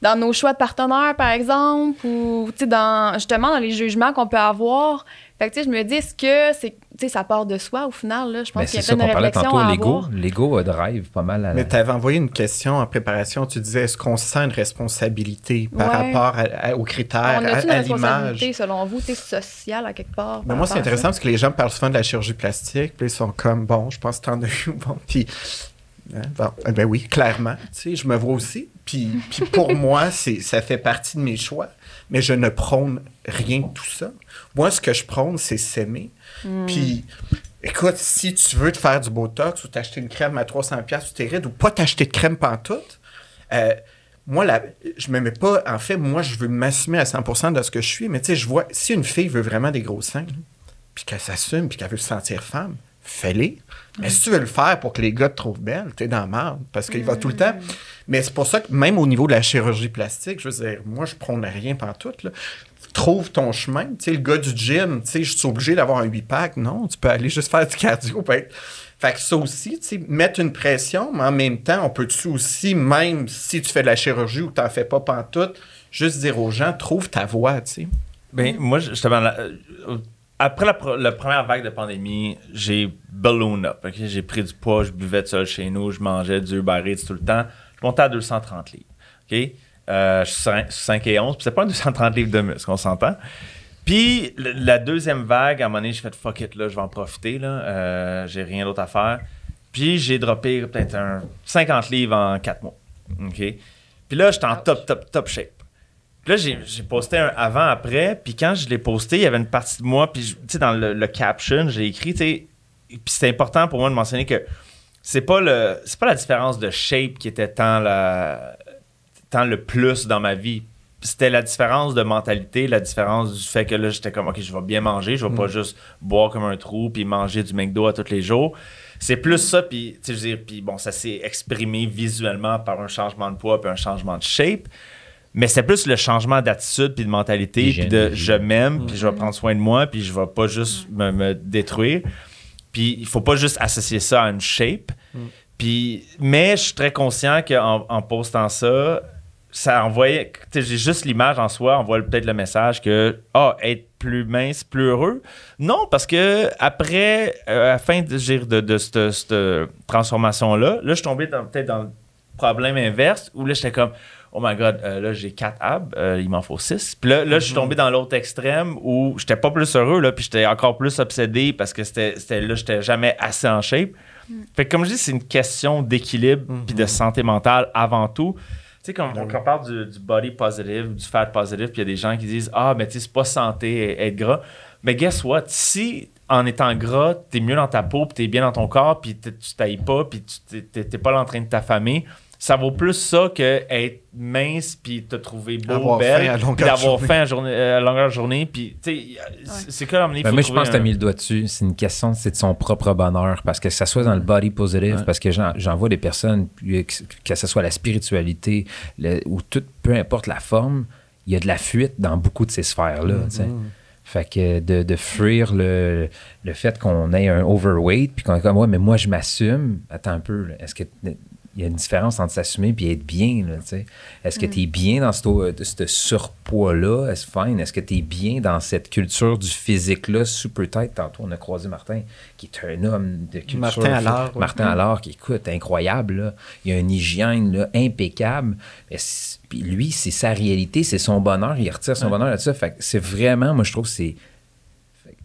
dans nos choix de partenaires, par exemple, ou dans, justement dans les jugements qu'on peut avoir. Fait que, je me dis, est-ce que c'est, ça part de soi au final? Là, je pense ben, qu'il y a ça, une réflexion tantôt, l'ego, l'ego euh, drive pas mal. À... Mais tu avais envoyé une question en préparation. Tu disais, est-ce qu'on sent une responsabilité par rapport aux critères, on a une selon vous, sociale à quelque part? Mais moi, c'est intéressant parce que les gens parlent souvent de la chirurgie plastique. Puis ils sont comme, bon, je pense que t'en as Hein? Eh ben oui, clairement. Tu je me vois aussi. Puis, pour moi, c'est, ça fait partie de mes choix. Mais je ne prône rien de tout ça. Moi, ce que je prône, c'est s'aimer. Hmm. Puis, écoute, si tu veux te faire du Botox ou t'acheter une crème à 300$ ou t'es raide ou pas t'acheter de crème pantoute, euh, moi, la, je me mets pas. En fait, moi, je veux m'assumer à 100% de ce que je suis. Mais tu sais, je vois, si une fille veut vraiment des gros seins, puis qu'elle s'assume, puis qu'elle veut se sentir femme, fais-les. Mais si tu veux le faire pour que les gars te trouvent belle, t'es dans la merde parce qu'il va tout le temps. Mais c'est pour ça que même au niveau de la chirurgie plastique, je veux dire, moi, je prône rien par tout. Là. Trouve ton chemin. Tu sais, le gars du gym, tu sais, je suis obligé d'avoir un 8-pack. Non, tu peux aller juste faire du cardio. Ben, fait que ça aussi, tu sais, mettre une pression, mais en même temps, on peut-tu aussi, même si tu fais de la chirurgie ou tu n'en fais pas pantoute, juste dire aux gens, trouve ta voie, tu sais. Ben, moi, je justement, euh, après la, première vague de pandémie, j'ai blown up. J'ai pris du poids, je buvais seul chez nous, je mangeais du baril tout le temps. Je montais à 230 livres. Euh, je suis 5, et 11, puis c'est pas un 230 livres de muscle, on s'entend. Puis la deuxième vague, à un moment donné, j'ai fait fuck it, là, je vais en profiter, là, euh, j'ai rien d'autre à faire. Puis j'ai droppé peut-être 50 livres en 4 mois. OK? Puis là, j'étais en top, top, top shape là, j'ai posté un avant-après, puis quand je l'ai posté, il y avait une partie de moi, puis tu sais, dans le, caption, j'ai écrit, tu sais, puis c'est important pour moi de mentionner que c'est pas pas la différence de shape qui était tant tant le plus dans ma vie c'était la différence de mentalité, la différence du fait que là, j'étais comme, OK, je vais bien manger, je vais pas mm. juste boire comme un trou puis manger du McDo à tous les jours. C'est plus ça, puis, tu sais, veux dire, puis bon, ça s'est exprimé visuellement par un changement de poids puis un changement de shape. Mais c'est plus le changement d'attitude puis de mentalité, puis de je m'aime, puis je vais prendre soin de moi, puis je vais pas juste me, détruire. Puis il faut pas juste associer ça à une shape. Mm. Puis, mais je suis très conscient qu'en en postant ça, ça envoyait. J'ai juste l'image en soi, envoie peut-être le message que ah, être plus mince, plus heureux. Non, parce que après, euh, à fin de, de, cette, transformation-là, là, je suis tombé peut-être dans le problème inverse où là, j'étais comme oh my god, euh, là j'ai quatre abs, euh, il m'en faut six. Puis là, là je suis mhm. tombé dans l'autre extrême où j'étais pas plus heureux, là, puis j'étais encore plus obsédé parce que c'était là, j'étais jamais assez en shape. Mm. Fait comme je dis, c'est une question d'équilibre mhm. puis de santé mentale avant tout. Tu sais, quand ben on parle du, body positive, du fat positive, puis il y a des gens qui disent Ah, mais tu sais, c'est pas santé être gras. Mais guess what? Si en étant gras, es mieux dans ta peau, puis es bien dans ton corps, puis tu t'ailles pas, puis t'es pas en train de t'affamer ça vaut plus ça que être mince puis te trouver beau, belle, d'avoir faim à, journée, euh, à longueur de journée. Puis, tu sais, c'est comme ben, Moi, je pense que tu as mis le doigt dessus. C'est une question, c'est de son propre bonheur. Parce que, que ça soit dans le body positive, parce que j'en vois des personnes, euh, que ce soit la spiritualité ou tout, peu importe la forme, il y a de la fuite dans beaucoup de ces sphères-là. Mm-hmm. Fait que de, de fuir le, le fait qu'on ait un overweight, puis qu'on est comme, ouais, mais moi, je m'assume. Attends un peu, est-ce que il y a une différence entre s'assumer et être bien. Est-ce que tu es bien dans euh, ce, surpoids-là? Est-ce fine? Est-ce que tu es bien dans cette culture du physique-là, super tête? Tantôt, on a croisé Martin, qui est un homme de culture. Martin Allard. Martin Allard, qui écoute, incroyable. Là. Il a une hygiène là, impeccable. Puis lui, c'est sa réalité, c'est son bonheur. Il retire son bonheur là-dessus. C'est vraiment, moi, je trouve, c'est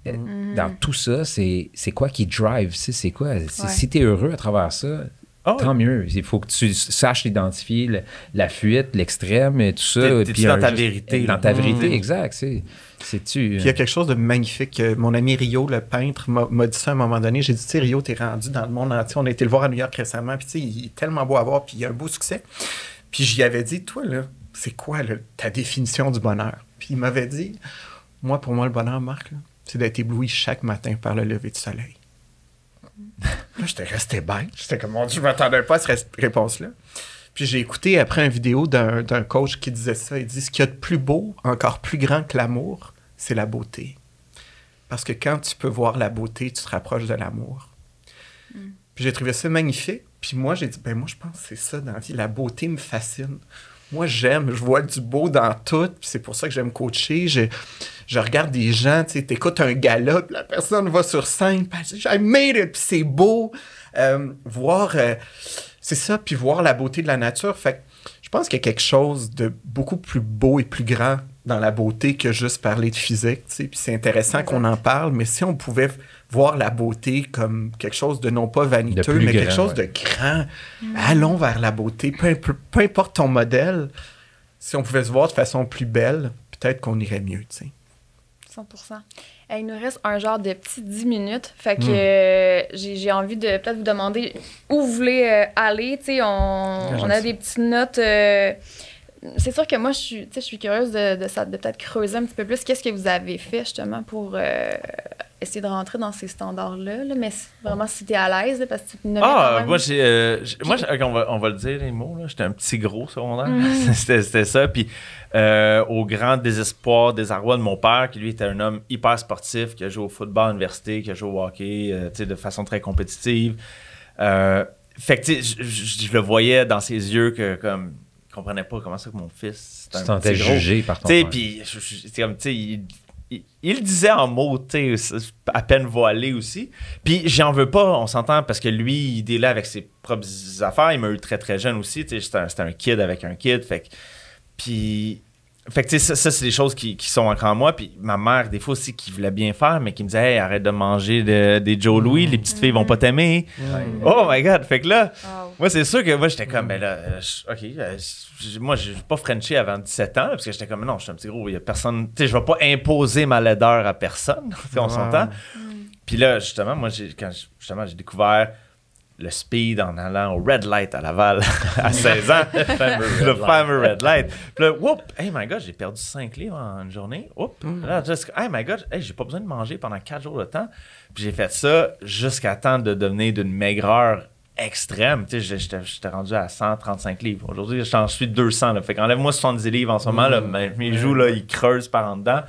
euh, mm-hmm. dans tout ça, c'est quoi qui drive? C'est quoi? Si tu es heureux à travers ça, ah, Tant mieux. Il faut que tu saches identifier la, fuite, l'extrême et tout ça. Puis dans ta vérité. Dans ta mm-hmm. vérité, exact. C'est, tu. Puis il y a quelque chose de magnifique. Mon ami Rio, le peintre, m'a dit ça à un moment donné. J'ai dit, tu sais, Rio, t'es rendu dans le monde entier. On a été le voir à New York récemment. Puis tu sais, il est tellement beau à voir. Puis il a un beau succès. Puis j'y avais dit, toi, là, c'est quoi ta définition du bonheur? Puis il m'avait dit, moi, pour moi, le bonheur, Marc, c'est d'être ébloui chaque matin par le lever du soleil là, j'étais resté bête. J'étais comme, mon Dieu, je m'attendais pas à cette réponse-là. Puis j'ai écouté après une vidéo d'un, coach qui disait ça. Il dit ce qu'il y a de plus beau, encore plus grand que l'amour, c'est la beauté. Parce que quand tu peux voir la beauté, tu te rapproches de l'amour. Mm. Puis j'ai trouvé ça magnifique. Puis moi, j'ai dit, ben moi, je pense que c'est ça dans la vie. La beauté me fascine moi j'aime, je vois du beau dans tout, c'est pour ça que j'aime coacher. Je, regarde des gens, tu sais, t'écoutes un galop, la personne va sur scène, puis I made it, c'est beau. Euh, voir, euh, c'est ça, puis voir la beauté de la nature. Fait que je pense qu'il y a quelque chose de beaucoup plus beau et plus grand dans la beauté que juste parler de physique, tu sais, puis c'est intéressant qu'on en parle, mais si on pouvait voir la beauté comme quelque chose de non pas vaniteux, mais quelque chose de grand. Mm. Allons vers la beauté, peu, importe ton modèle. Si on pouvait se voir de façon plus belle, peut-être qu'on irait mieux, tu sais. 100 Il nous reste un genre de petit 10 minutes. Fait que mm. euh, j'ai envie de peut-être vous demander où vous voulez euh, aller. Tu sais, on, a des petites notes. Euh, c'est sûr que moi, je suis, je suis curieuse de, peut-être creuser un petit peu plus. Qu'est-ce que vous avez fait justement pour euh, essayer de rentrer dans ces standards-là? Mais vraiment, si t'es à l'aise, parce que tu Ah, moi, j'ai, euh, moi on, va, le dire, les mots. J'étais un petit gros secondaire. Mm. c'était, ça. Puis, euh, au grand désespoir, désarroi de mon père, qui lui était un homme hyper sportif, qui a joué au football à l'université, qui a joué au hockey de façon très compétitive. fait que, je le voyais dans ses yeux que, comme comprenais pas comment ça que mon fils. Tu t'en jugé par ton père. Puis, comme, tu sais, il, il, disait en mots, à peine voilé aussi. Puis, j'en veux pas, on s'entend, parce que lui, il est là avec ses propres affaires. Il m'a eu très, très jeune aussi. Tu sais, c'était un, kid avec un kid. Fait puis, fait que, ça, c'est des choses qui, qui sont encore en moi. Puis ma mère, des fois aussi, qui voulait bien faire, mais qui me disait, hey, arrête de manger des Joe Louis, les petites filles vont pas t'aimer. Oh my God! Fait que là, moi, c'est sûr que moi, j'étais comme, mais ben là, OK, euh, moi, je pas Frenché avant 17 ans, parce que j'étais comme, non, je suis un petit gros, il y a personne, tu sais, je vais pas imposer ma laideur à personne, on s'entend. Puis là, justement, moi, j'ai, quand justement, j'ai découvert le speed en allant au red light à Laval à 16 ans. le fameux, red, light. là, whoop, hey my god, j'ai perdu 5 livres en une journée. Whoop, mm. hey my god, hey, j'ai pas besoin de manger pendant 4 jours de temps. Puis j'ai fait ça jusqu'à temps de devenir d'une maigreur extrême. Tu sais, j'étais rendu à 135 livres. Aujourd'hui, j'en suis 200. Là. Fait qu'enlève-moi 70 livres en ce moment. Mm. mes, joues, là, ils creusent par en dedans.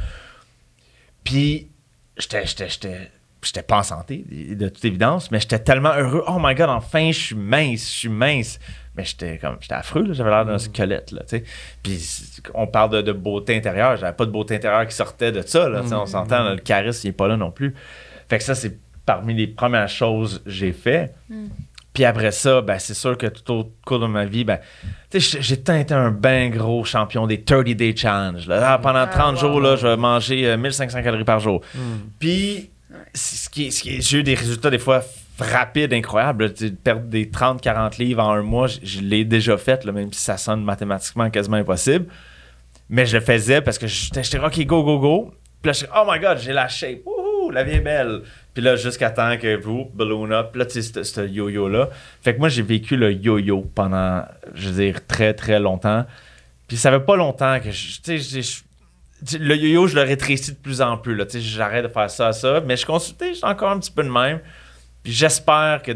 Puis, j'étais, j'étais j'étais pas en santé, de toute évidence, mais j'étais tellement heureux. Oh my god, enfin, je suis mince, je suis mince. Mais j'étais comme, j'étais affreux, j'avais l'air d'un mm. squelette, là, tu Puis on parle de, beauté intérieure, j'avais pas de beauté intérieure qui sortait de ça, on mm. s'entend, mm. le charisme, il est pas là non plus. Fait que ça, c'est parmi les premières choses que j'ai fait. Puis après ça, ben, c'est sûr que tout au cours de ma vie, ben, j'ai tant été un ben gros champion des 30 Day Challenge. Ah, pendant 30 ah, jours, là, je vais 1500 euh, calories par jour. Puis ce qui, ce qui j'ai eu des résultats des fois rapides, incroyables. De perdre des 30-40 livres en un mois, je, l'ai déjà fait, même si ça sonne mathématiquement quasiment impossible. Mais je le faisais parce que j'étais OK, go, go, go. Puis là, je oh my god, j'ai lâché. Wouhou, la vie est belle. Puis là, jusqu'à temps que vous, balloon up. là, tu sais, ce yo-yo-là. Fait que moi, j'ai vécu le yo-yo pendant, je veux dire, très, très longtemps. Puis ça fait pas longtemps que je, le yo-yo, je le rétrécis de plus en plus. Là. J'arrête de faire ça ça. Mais je consultais, suis encore un petit peu de même. Puis j'espère que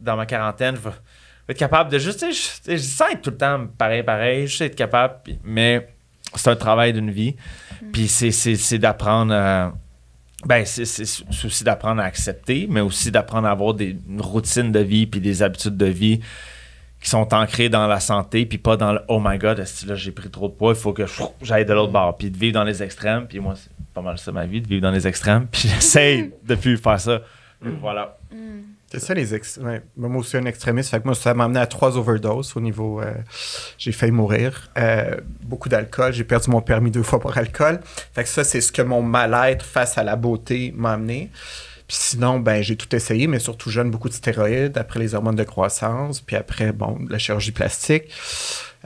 dans, ma quarantaine, je vais, être capable de juste. Je, être tout le temps pareil, pareil. Je être capable. mais c'est un travail d'une vie. Mm. Puis c'est, d'apprendre à. Ben, c'est, aussi d'apprendre à accepter, mais aussi d'apprendre à avoir des routines de vie puis des habitudes de vie qui sont ancrés dans la santé, puis pas dans le oh my god, là j'ai pris trop de poids, il faut que j'aille de l'autre bord, puis de vivre dans les extrêmes, puis moi c'est pas mal ça ma vie, de vivre dans les extrêmes, puis j'essaye de plus faire ça. Voilà. Mm. C'est ça les extrêmes. Moi aussi un extrémiste, fait que moi ça m'a amené à trois overdoses au niveau. Euh, j'ai failli mourir, euh, beaucoup d'alcool, j'ai perdu mon permis deux fois pour alcool. Fait que ça c'est ce que mon mal-être face à la beauté m'a amené sinon, ben, j'ai tout essayé, mais surtout jeune, beaucoup de stéroïdes, après les hormones de croissance, puis après, bon, la chirurgie plastique.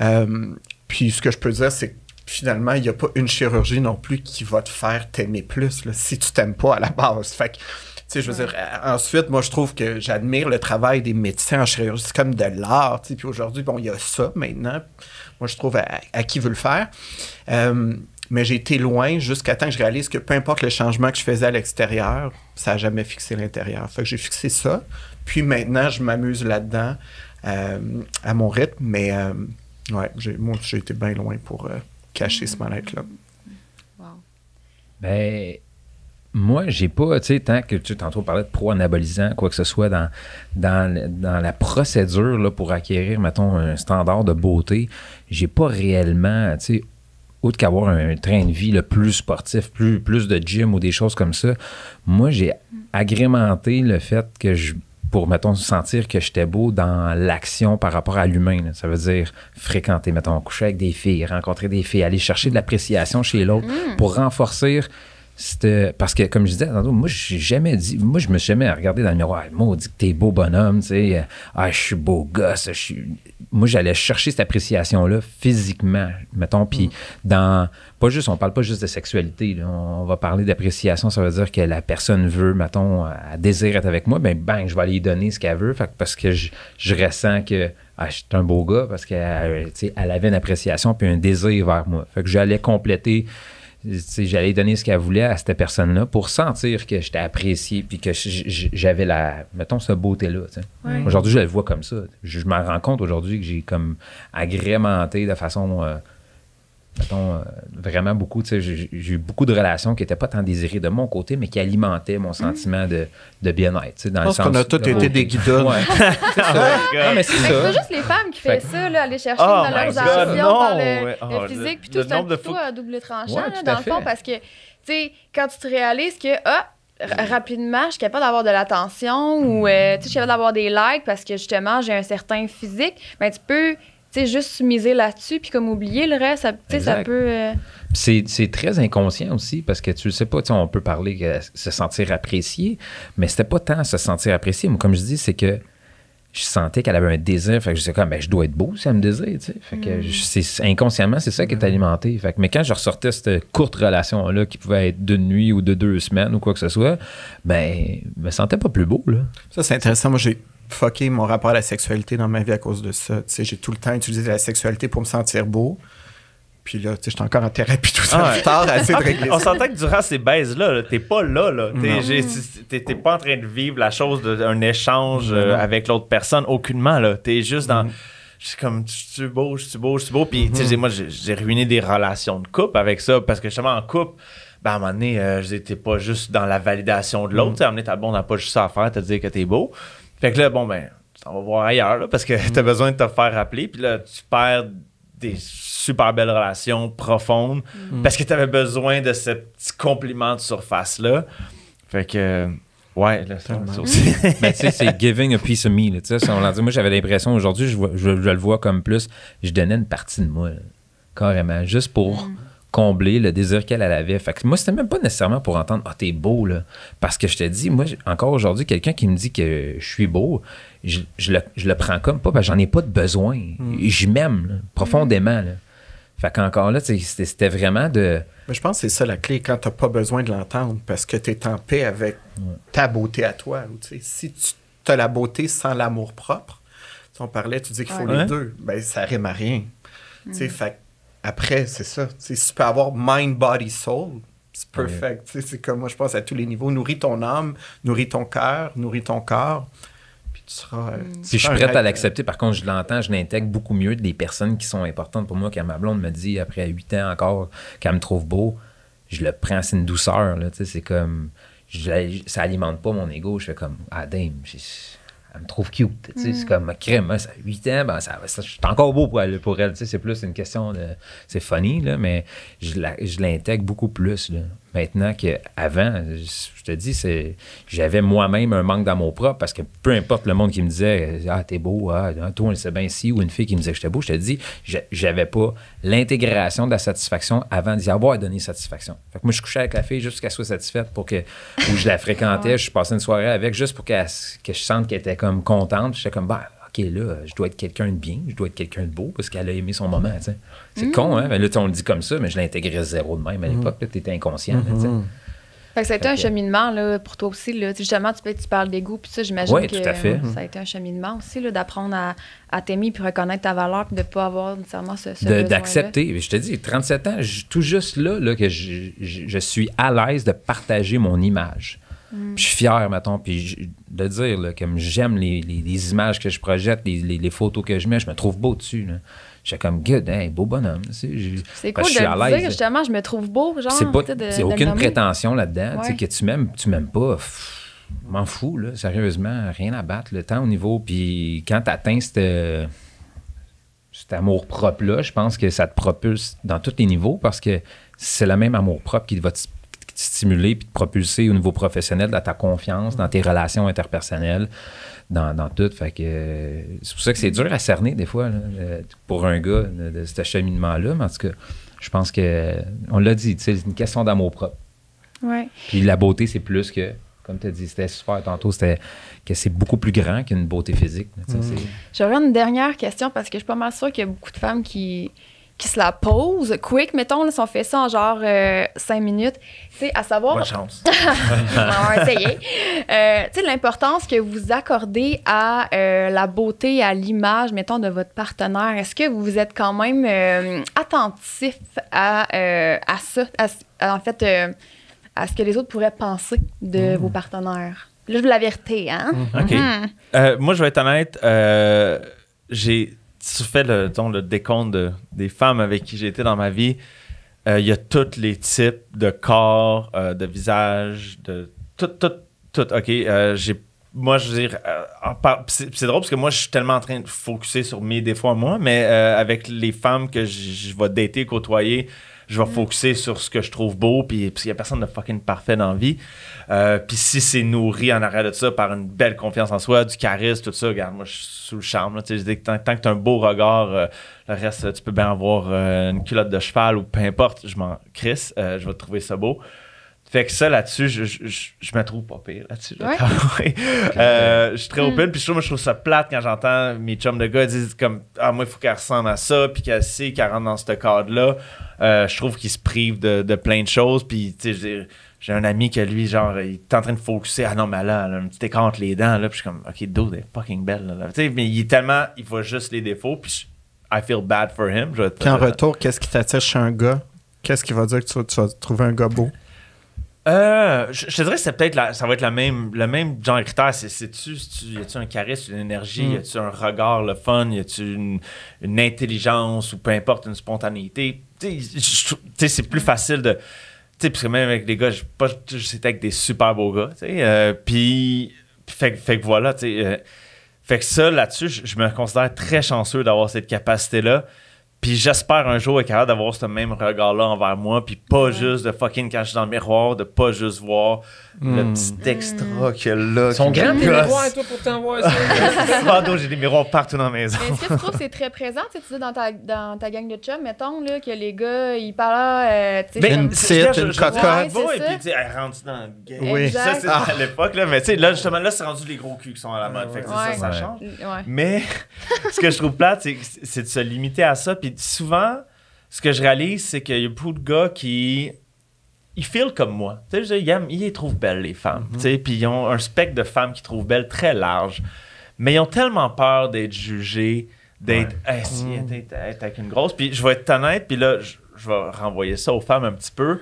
Euh, puis ce que je peux dire, c'est que finalement, il n'y a pas une chirurgie non plus qui va te faire t'aimer plus, si tu t'aimes pas à la base. Fait que, tu sais, je veux dire, ensuite, moi, je trouve que j'admire le travail des médecins en chirurgie. C'est comme de l'art, tu Puis aujourd'hui, bon, il y a ça maintenant. Moi, je trouve à, qui veut le faire. Euh, mais j'ai été loin jusqu'à temps que je réalise que peu importe le changement que je faisais à l'extérieur, ça n'a jamais fixé l'intérieur. Fait que j'ai fixé ça. Puis maintenant, je m'amuse là-dedans euh, à mon rythme. Mais euh, ouais, moi, j'ai été bien loin pour euh, cacher ce mal-être-là. Wow. Ben, moi, j'ai pas, tu sais, tant que tu t'entends parler de pro-anabolisant, quoi que ce soit, dans, dans, la procédure là, pour acquérir, mettons, un standard de beauté, j'ai pas réellement, tu sais, outre qu'avoir un train de vie le plus sportif, plus, plus de gym ou des choses comme ça, moi, j'ai agrémenté le fait que je pour, mettons, sentir que j'étais beau dans l'action par rapport à l'humain. Ça veut dire fréquenter, mettons, coucher avec des filles, rencontrer des filles, aller chercher de l'appréciation chez l'autre mm. pour renforcer parce que, comme je disais, moi, j'ai jamais dit, moi, je me suis jamais regardé dans le miroir, dit que t'es beau bonhomme, tu sais, ah, je suis beau gosse, je suis moi, j'allais chercher cette appréciation-là physiquement, mettons. Puis, mm. dans. Pas juste, on parle pas juste de sexualité. on, va parler d'appréciation. Ça veut dire que la personne veut, mettons, elle désire être avec moi. Ben, bang, je vais aller lui donner ce qu'elle veut. Fait, parce que je, je ressens que ah, je suis un beau gars, parce qu'elle euh, elle avait une appréciation puis un désir vers moi. Fait que j'allais compléter j'allais donner ce qu'elle voulait à cette personne-là pour sentir que j'étais apprécié puis que j'avais la, mettons, cette beauté-là. Aujourd'hui, je le vois comme ça. Je, me rends compte aujourd'hui que j'ai comme agrémenté de façon euh, mettons, euh, vraiment beaucoup. J'ai eu beaucoup de relations qui n'étaient pas tant désirées de mon côté, mais qui alimentaient mon sentiment de, bien-être. Dans je pense qu'on a tous été des guidons. c'est oh mais c'est ça. C'est juste les femmes qui font ça, là, aller chercher dans leurs actions, dans le, oh, physique, puis tout. C'est un, double tranchant, là, dans le fond, parce que, tu sais, quand tu te réalises que, ah, rapidement, je suis capable d'avoir de l'attention ou euh, tu je suis capable d'avoir des likes parce que justement, j'ai un certain physique, mais ben, tu peux sais, juste miser là-dessus, puis comme oublier le reste, ça, ça peut. Euh, c'est très inconscient aussi, parce que tu le sais pas, tu on peut parler de se sentir apprécié, mais c'était pas tant se sentir apprécié. Moi, comme je dis, c'est que je sentais qu'elle avait un désir. Fait que je disais comme, ben, je dois être beau si elle me désire. sais. Fait que mm. inconsciemment, c'est ça qui est alimenté. Fait que, mais quand je ressortais cette courte relation-là, qui pouvait être d'une nuit ou de deux semaines ou quoi que ce soit, ben, je me sentais pas plus beau. Là. Ça, c'est intéressant. Moi, j'ai fucké mon rapport à la sexualité dans ma vie à cause de ça. J'ai tout le temps utilisé la sexualité pour me sentir beau. Puis là, tu sais, j'étais encore en thérapie tout ça, ah On s'entend que durant ces baises-là, t'es pas là, là. T'es pas en train de vivre la chose d'un échange euh, avec l'autre personne, aucunement, là. T'es juste dans... Mm-hmm. comme je suis beau, je suis beau, je suis beau. Puis, tu sais, mm-hmm. moi, j'ai ruiné des relations de couple avec ça parce que justement, en couple, ben, à un moment donné, euh, j'étais pas juste dans la validation de l'autre. Mm un Tu bon ta n'a pas juste ça à faire, te dire que t'es beau. Fait que là, bon, ben, tu t'en vas voir ailleurs, là, parce que mm. tu as besoin de te faire rappeler. Puis là, tu perds des super belles relations profondes mm. parce que t'avais besoin de ce petit compliment de surface-là. Fait que. Ouais, là, aussi. Mais tu sais, c'est giving a piece of me. Là, sais. on moi, j'avais l'impression aujourd'hui, je, le vois comme plus, je donnais une partie de moi, carrément, juste pour. Mm combler le désir qu'elle avait. Fait que moi, c'était même pas nécessairement pour entendre Ah, t'es beau, là. Parce que je te dis, moi, encore aujourd'hui, quelqu'un qui me dit que je suis beau, je, le, prends comme pas, parce que j'en ai pas de besoin. Hmm. Je m'aime, profondément. Hmm. Là. Fait qu'encore là, c'était vraiment de. Mais je pense que c'est ça la clé, quand t'as pas besoin de l'entendre, parce que t'es en paix avec ta beauté à toi. si tu as la beauté sans l'amour propre, on parlait, tu dis qu'il faut les deux, ben ça rime à rien. Mm. Fait après, c'est ça. Si tu peux avoir mind, body, soul, c'est perfect. C'est comme moi, je pense à tous les niveaux. Nourris ton âme, nourris ton cœur, nourris ton corps. Puis tu seras. Euh, si je suis prête à euh, l'accepter. Par contre, je l'entends, je l'intègre beaucoup mieux des personnes qui sont importantes pour moi. Quand ma blonde me dit, après 8 ans encore, qu'elle me trouve beau, je le prends, c'est une douceur. Là, c'est comme. ça alimente pas mon ego. Je fais comme, ah damn, elle me trouve cute. C'est mm. comme crème, hein, ça a 8 ans, ben, ça, je suis encore beau pour elle. c'est plus une question de. C'est funny, là, mais je l'intègre beaucoup plus. Là. Maintenant qu'avant, je te dis, c'est, j'avais moi-même un manque dans mon propre parce que peu importe le monde qui me disait Ah, t'es beau, ah, ah toi, c'est bien si » ou une fille qui me disait que J'étais beau, je te dis, j'avais pas l'intégration de la satisfaction avant d'y avoir donné satisfaction. moi, je couchais avec la fille juste qu'elle soit satisfaite pour que, ou je la fréquentais, ah. je passais une soirée avec juste pour qu'elle, que je sente qu'elle était comme contente. J'étais comme, bah, est là, je dois être quelqu'un de bien, je dois être quelqu'un de beau parce qu'elle a aimé son mm. moment. C'est mm. con, hein? Mais ben là, on le dit comme ça, mais je l'intégrais zéro de même à mm. l'époque. Tu étais inconscient. C'est ça a été un cheminement là, pour toi aussi. Là. Justement, tu, tu parles goûts puis ça, j'imagine que tout à fait. ça a été un cheminement aussi là, d'apprendre à, t'aimer puis reconnaître ta valeur puis de ne pas avoir nécessairement ce, D'accepter. Je te dis, 37 ans, tout juste là, que je, suis à l'aise de partager mon image. je suis fier, mettons, puis de dire, comme j'aime les, images que je projette, les, photos que je mets, je me trouve beau dessus. Là. J'étais comme, good, beau bonhomme. C'est cool je suis de à dire, justement, je me trouve beau. genre. C'est pas, aucune prétention là-dedans. Que tu m'aimes, tu m'aimes pas. M'en fous, là, sérieusement, rien à battre. Le temps au niveau. Puis quand tu atteins cet amour-propre-là, je pense que ça te propulse dans tous les niveaux parce que c'est le même amour-propre qui va te stimuler puis te propulser au niveau professionnel, dans ta confiance, dans tes relations interpersonnelles, dans, dans tout. Fait que euh, c'est pour ça que c'est dur à cerner des fois euh, pour un gars de, cet acheminement-là, mais en je pense que on l'a dit, c'est une question d'amour propre. Puis la beauté, c'est plus que comme tu as dit, c'était super tantôt, c'était que c'est beaucoup plus grand qu'une beauté physique. Mmh. J'aurais une dernière question parce que je suis pas mal qu'il y a beaucoup de femmes qui, qui se la pose, quick, mettons, si on fait ça en genre euh, cinq minutes, tu sais, à savoir. Bonne chance. on va essayer. Euh, tu sais, l'importance que vous accordez à euh, la beauté, à l'image, mettons, de votre partenaire, est-ce que vous êtes quand même attentif à, à ça, en fait, à ce que les autres pourraient penser de mm. vos partenaires? Là, je veux la vérité, hein? OK. Mm-hmm. moi, je vais être honnête, j'ai tu fais le, le décompte des femmes avec qui j'ai été dans ma vie, euh, il y a tous les types de corps, euh, de visage, de tout, tout, tout. OK, euh, moi, je veux dire, c'est drôle parce que moi, je suis tellement en train de focuser sur mes défauts à moi, mais avec les femmes que je vais dater, côtoyer, je vais focuser sur ce que je trouve beau, puis parce qu'il a personne de fucking parfait dans la vie. Euh, puis si c'est nourri en arrière de ça par une belle confiance en soi, du charisme, tout ça, regarde, moi je suis sous le charme. Là, je dis que tant, que t'as un beau regard, euh, le reste, tu peux bien avoir euh, une culotte de cheval ou peu importe, je m'en crisse, euh, je vais trouver ça beau. Fait que ça, là-dessus, je, je, je, je, me trouve pas pire là-dessus. ouais. Euh, je suis très hmm. open, puis je trouve, je trouve ça plate quand j'entends mes chums de gars disent comme Ah, moi, il faut qu'elle ressemble à ça, puis qu'elle sait qu'elle rentre dans ce cadre-là. Euh, je trouve qu'ils se privent de, de, plein de choses, puis tu sais, j'ai un ami que lui, genre, il est en train de focusser. « Ah non, mais là, elle a un petit écart entre les dents, là. Puis je suis comme, OK, dos est fucking belle, Tu sais, mais il est tellement, il voit juste les défauts. Puis I feel bad for him. puis en retour, qu'est-ce qui t'attire chez un gars? Qu'est-ce qui va dire que tu, tu vas trouver un gars beau? Euh, je, te dirais que peut-être ça va être la même, le même genre de critère. C'est, tu y a-tu un charisme, une énergie, mm. tu un regard, le fun, y tu une, intelligence ou peu importe, une spontanéité. c'est plus facile de. Tu sais, parce que même avec des gars, sais avec des super beaux gars, tu sais. Euh, puis, fait, fait, que voilà, tu euh, fait que ça, là-dessus, je me considère très chanceux d'avoir cette capacité-là. Puis j'espère un jour être capable d'avoir ce même regard-là envers moi, puis pas juste de fucking cacher dans le miroir, de pas juste voir le hmm. petit extra que là. Ils sont grands miroirs, toi, pour t'envoyer ça. j'ai des miroirs partout dans la maison. Est-ce que tu trouves que c'est très présent? Tu sais, dans ta, dans ta gang de chums, mettons, là, que les gars, ils parlent. Euh, sais, une petite, une cocotte. Ouais, et puis, tu sais, rendu dans le gang. Oui. Ça, c'est à l'époque, là. Mais, tu sais, là, justement, là, c'est rendu les gros culs qui sont à la mode. Fait ouais. ça, ça change. Mais, ce que je trouve plate, c'est de se limiter à ça. Puis, souvent, ce que je réalise, c'est qu'il y a beaucoup de gars qui ils «feel» comme moi. Tu sais, ils, les trouvent belles, les femmes. Mhm. Tu sais, puis ils ont un spectre de femmes qu'ils trouvent belles très large. Mais ils ont tellement peur d'être jugés, d'être assis, ah, mhm. d'être avec une grosse. Puis je vais être honnête, puis là, je, vais renvoyer ça aux femmes un petit peu.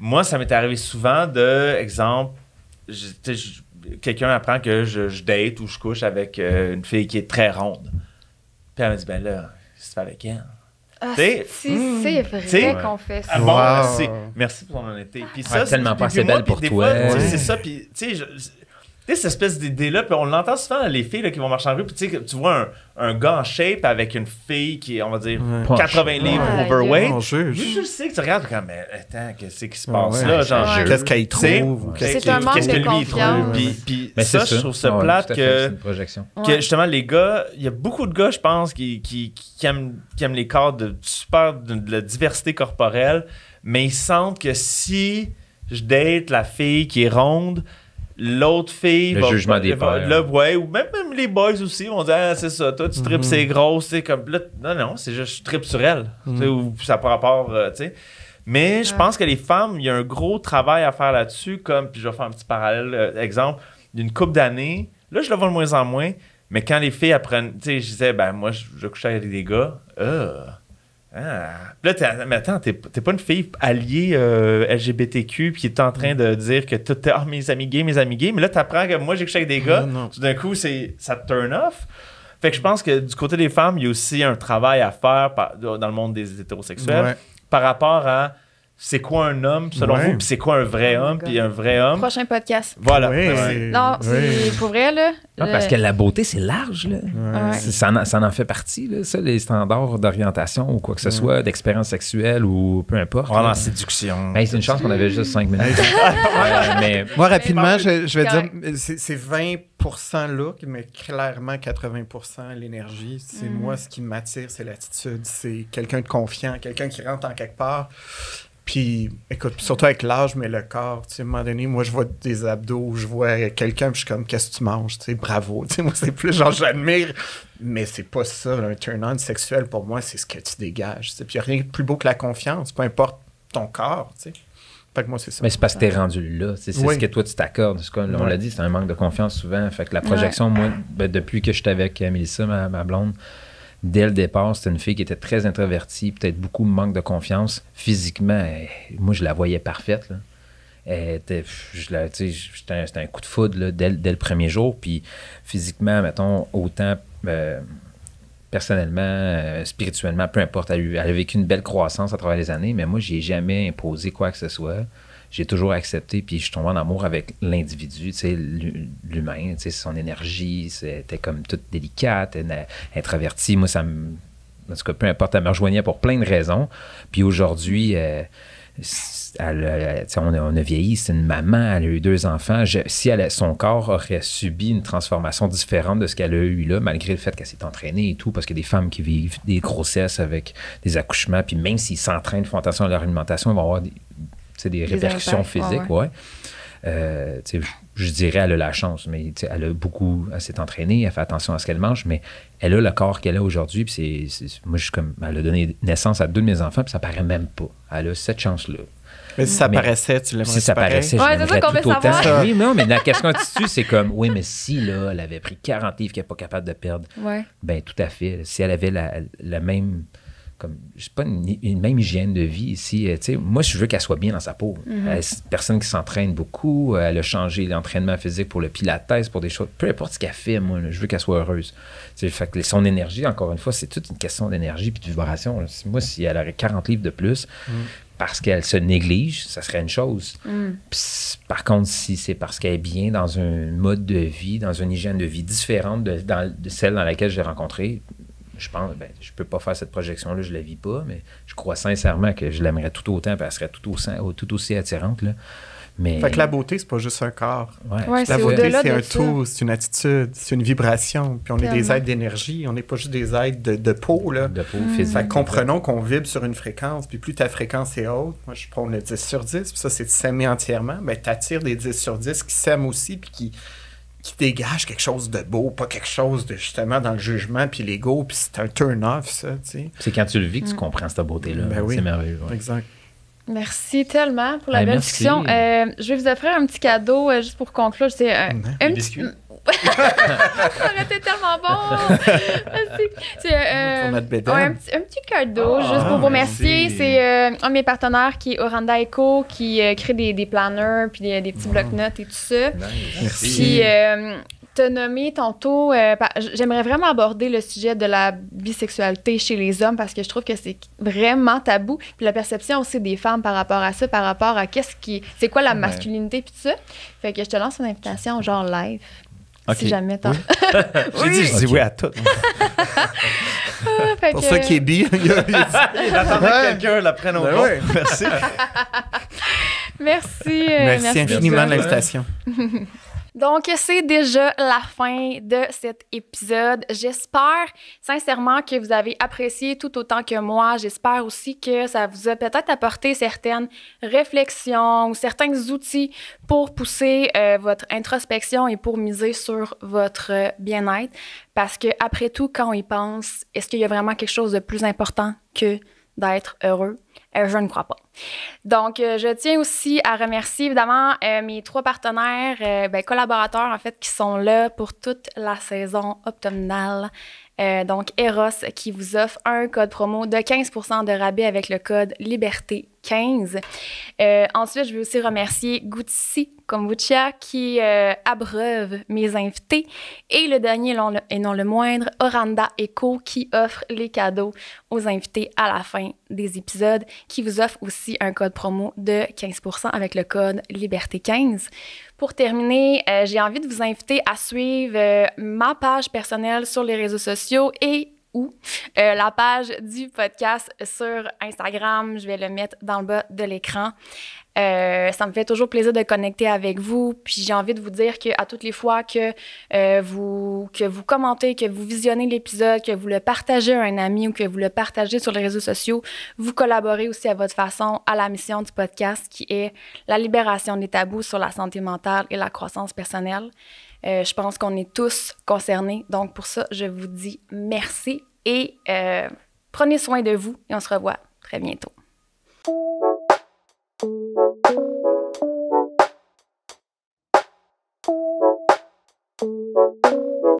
Moi, ça m'est arrivé souvent de, exemple, quelqu'un apprend que je, date ou je couche avec euh, une fille qui est très ronde. Puis elle me dit, ben là, c'est avec elle. Ah, hmm. c'est vrai qu'on fait ça. merci. pour ton honnêteté. Puis ça, tellement pas assez belle pour toi. Hein. C'est ça, puis tu sais, sais, cette espèce d'idée-là, puis on l'entend souvent, les filles là, qui vont marcher en rue, puis tu sais, tu vois un, un, gars en shape avec une fille qui est, on va dire, 80 livres overweight. je, sais que tu regardes, comme, mais attends, qu'est-ce qui se passe là? Genre, qu'est-ce qu'elle trouve? Qu'est-ce qu'elle lui, trouve? Puis, mais ça, je trouve ça plate que, justement, les gars, il y a beaucoup de gars, je pense, qui, qui, qui, aiment, qui aiment, les corps de super, de, de la diversité corporelle, mais ils sentent que si je date la fille qui est ronde, l'autre fille le jugement des pères ou même, les boys aussi vont dire ah, c'est ça toi tu tripes mhm. c'est gros, c'est comme non non c'est juste je tripe sur elle mm ça par rapport euh, tu sais mais je pense que les femmes il y a un gros travail à faire là-dessus comme puis je vais faire un petit parallèle euh, exemple d'une couple d'années là je le vois de moins en moins mais quand les filles apprennent tu sais je disais ben moi je, couchais avec des gars euh, ah. mais attends, t'es pas une fille alliée euh, LGBTQ qui est en train de mm. dire que tout ah, mes amis gays, mes amis gays, mais là, t'apprends que moi, j'ai couché avec des gars. Tout d'un coup, c'est ça te turn off. Fait que je pense que du côté des femmes, il y a aussi un travail à faire dans le monde des hétérosexuels par rapport à c'est quoi un homme selon vous, puis c'est quoi un vrai oh homme, puis un vrai homme. Prochain podcast. Voilà. Non, c'est pour vrai, là. Ah, parce que la beauté, c'est large, là. Ça, en, fait partie, là, ça, les standards d'orientation ou quoi que ce soit, d'expérience sexuelle ou peu importe. Voilà, en séduction. Ben, c'est une chance qu'on avait juste cinq minutes. Euh, mais... Moi, rapidement, je, vais dire, c'est 20 look, mais clairement 80 l'énergie. C'est mm. moi ce qui m'attire, c'est l'attitude, c'est quelqu'un de confiant, quelqu'un qui rentre en quelque part. Puis, écoute, surtout avec l'âge, mais le corps, tu sais, à un moment donné, moi, je vois des abdos, je vois quelqu'un, puis je suis comme, qu'est-ce que tu manges, tu sais, bravo. Tu sais, moi, c'est plus genre, j'admire, mais c'est pas ça, un turn-on sexuel, pour moi, c'est ce que tu dégages. Tu Puis, rien de plus beau que la confiance, peu importe ton corps, tu sais. Fait que moi, c'est ça. Mais c'est parce que t'es rendu là. C'est ce que toi, tu t'accordes. on l'a dit, c'est un manque de confiance souvent. Fait que la projection, moi, ben, depuis que je avec Mélissa, ma blonde, dès le départ, c'était une fille qui était très introvertie, peut-être beaucoup manque de confiance. Physiquement, eh, moi, je la voyais parfaite. c'était, un, coup de foudre dès, le premier jour. Puis physiquement, mettons, autant euh, personnellement, euh, spirituellement, peu importe, elle, elle, a vécu une belle croissance à travers les années, mais moi, j'ai jamais imposé quoi que ce soit j'ai toujours accepté, puis je suis tombé en amour avec l'individu, tu sais, l'humain, tu sais, son énergie, c'était comme toute délicate, introvertie. Moi, ça me. En peu importe, elle me rejoignait pour plein de raisons. Puis aujourd'hui, euh, euh, on, a, vieilli, c'est une maman, elle a eu deux enfants. si elle, son corps aurait subi une transformation différente de ce qu'elle a eu là, malgré le fait qu'elle s'est entraînée et tout, parce que des femmes qui vivent des grossesses avec des accouchements, puis même s'ils s'entraînent, font attention à leur alimentation, ils vont avoir des, des, des répercussions physiques, ouais. Euh, je, dirais, elle a la chance, mais elle a beaucoup, elle s'est entraînée, elle fait attention à ce qu'elle mange, mais elle a le corps qu'elle a aujourd'hui. Puis c'est, moi, je suis comme, elle a donné naissance à deux de mes enfants, puis ça paraît même pas. Elle a cette chance-là. Mais si ça paraissait, tu l'aimerais Si ça paraissait, je tout autant. Oui, mais la question tissu, c'est comme, oui, mais si là, elle avait pris 40 livres qu'elle n'est pas capable de perdre, ouais. ben tout à fait. Si elle avait la, la même comme c'est pas une, même hygiène de vie ici. Euh, moi, je veux qu'elle soit bien dans sa peau. une mhm. personne qui s'entraîne beaucoup, euh, elle a changé l'entraînement physique pour le pilates, pour des choses. Peu importe ce qu'elle fait, moi, je veux qu'elle soit heureuse. fait que son énergie, encore une fois, c'est toute une question d'énergie puis de vibration. Moi, si elle aurait 40 livres de plus, mhm. parce qu'elle se néglige, ça serait une chose. Mhm. par contre, si c'est parce qu'elle est bien dans un mode de vie, dans une hygiène de vie différente de, de celle dans laquelle j'ai rencontré, je pense, ben, je peux pas faire cette projection-là, je la vis pas, mais je crois sincèrement que je l'aimerais tout autant, puis elle serait tout aussi, attirante. Mais... Fait que la beauté, c'est pas juste un corps. la beauté, c'est un tout, c'est une attitude, c'est une vibration. Puis on est des aides d'énergie, on n'est pas juste des aides de, peau. Là. De comprenons qu'on vibre sur une fréquence, puis plus ta fréquence est haute, moi je prends le 10 sur 10, puis ça c'est de s'aimer entièrement, tu ben, t'attires des 10 sur 10 qui s'aiment aussi, puis qui qui dégage quelque chose de beau, pas quelque chose de justement dans le jugement puis l'ego, puis c'est un turn-off, ça, tu sais. C'est quand tu le vis que tu mm. comprends cette beauté-là. Ben c'est merveilleux. Exact. Merci tellement pour la belle discussion. Euh, je vais vous offrir un petit cadeau euh, juste pour conclure. C'est euh, mm-hmm. un, ça aurait été tellement bon! Euh, un, petit, cadeau ah, juste pour vous remercier. C'est euh, un de mes partenaires qui est Oranda Eco, qui euh, crée des, planners, puis des, petits blocs-notes et tout ça. Merci. Puis, te nommer tantôt, j'aimerais vraiment aborder le sujet de la bisexualité chez les hommes parce que je trouve que c'est vraiment tabou. Puis la perception aussi des femmes par rapport à ça, par rapport à qu'est-ce qui. C'est quoi la masculinité, puis tout ça. Fait que je te lance une invitation, genre live. Si jamais t'en. J'ai dit, je dis oui à tout. Ah, Pour ça qu'il est bi, il, attendait que quelqu'un la prenne au ben Merci. Euh, merci. merci. infiniment de l'invitation. Donc, c'est déjà la fin de cet épisode. J'espère sincèrement que vous avez apprécié tout autant que moi. J'espère aussi que ça vous a peut-être apporté certaines réflexions ou certains outils pour pousser euh, votre introspection et pour miser sur votre bien-être. Parce que, après tout, quand on y pense, est-ce qu'il y a vraiment quelque chose de plus important que d'être heureux? Euh, je ne crois pas. Donc, euh, je tiens aussi à remercier évidemment euh, mes trois partenaires, ben, collaborateurs en fait, qui sont là pour toute la saison automnale. donc, Eros qui vous offre un code promo de 15 de rabais avec le code Liberté15. ensuite, je vais aussi remercier Goutsi kombucha qui euh, abreuve mes invités. Et le dernier et non le moindre, Oranda Echo qui offre les cadeaux aux invités à la fin des épisodes, qui vous offre aussi un code promo de 15% avec le code Liberté15. Pour terminer, euh, j'ai envie de vous inviter à suivre euh, ma page personnelle sur les réseaux sociaux et ou euh, la page du podcast sur Instagram, je vais le mettre dans le bas de l'écran. Euh, ça me fait toujours plaisir de connecter avec vous. Puis j'ai envie de vous dire que à toutes les fois que euh, vous que vous commentez, que vous visionnez l'épisode, que vous le partagez à un ami ou que vous le partagez sur les réseaux sociaux, vous collaborez aussi à votre façon à la mission du podcast qui est la libération des tabous sur la santé mentale et la croissance personnelle. Euh, je pense qu'on est tous concernés. Donc, pour ça, je vous dis merci et euh, prenez soin de vous et on se revoit très bientôt.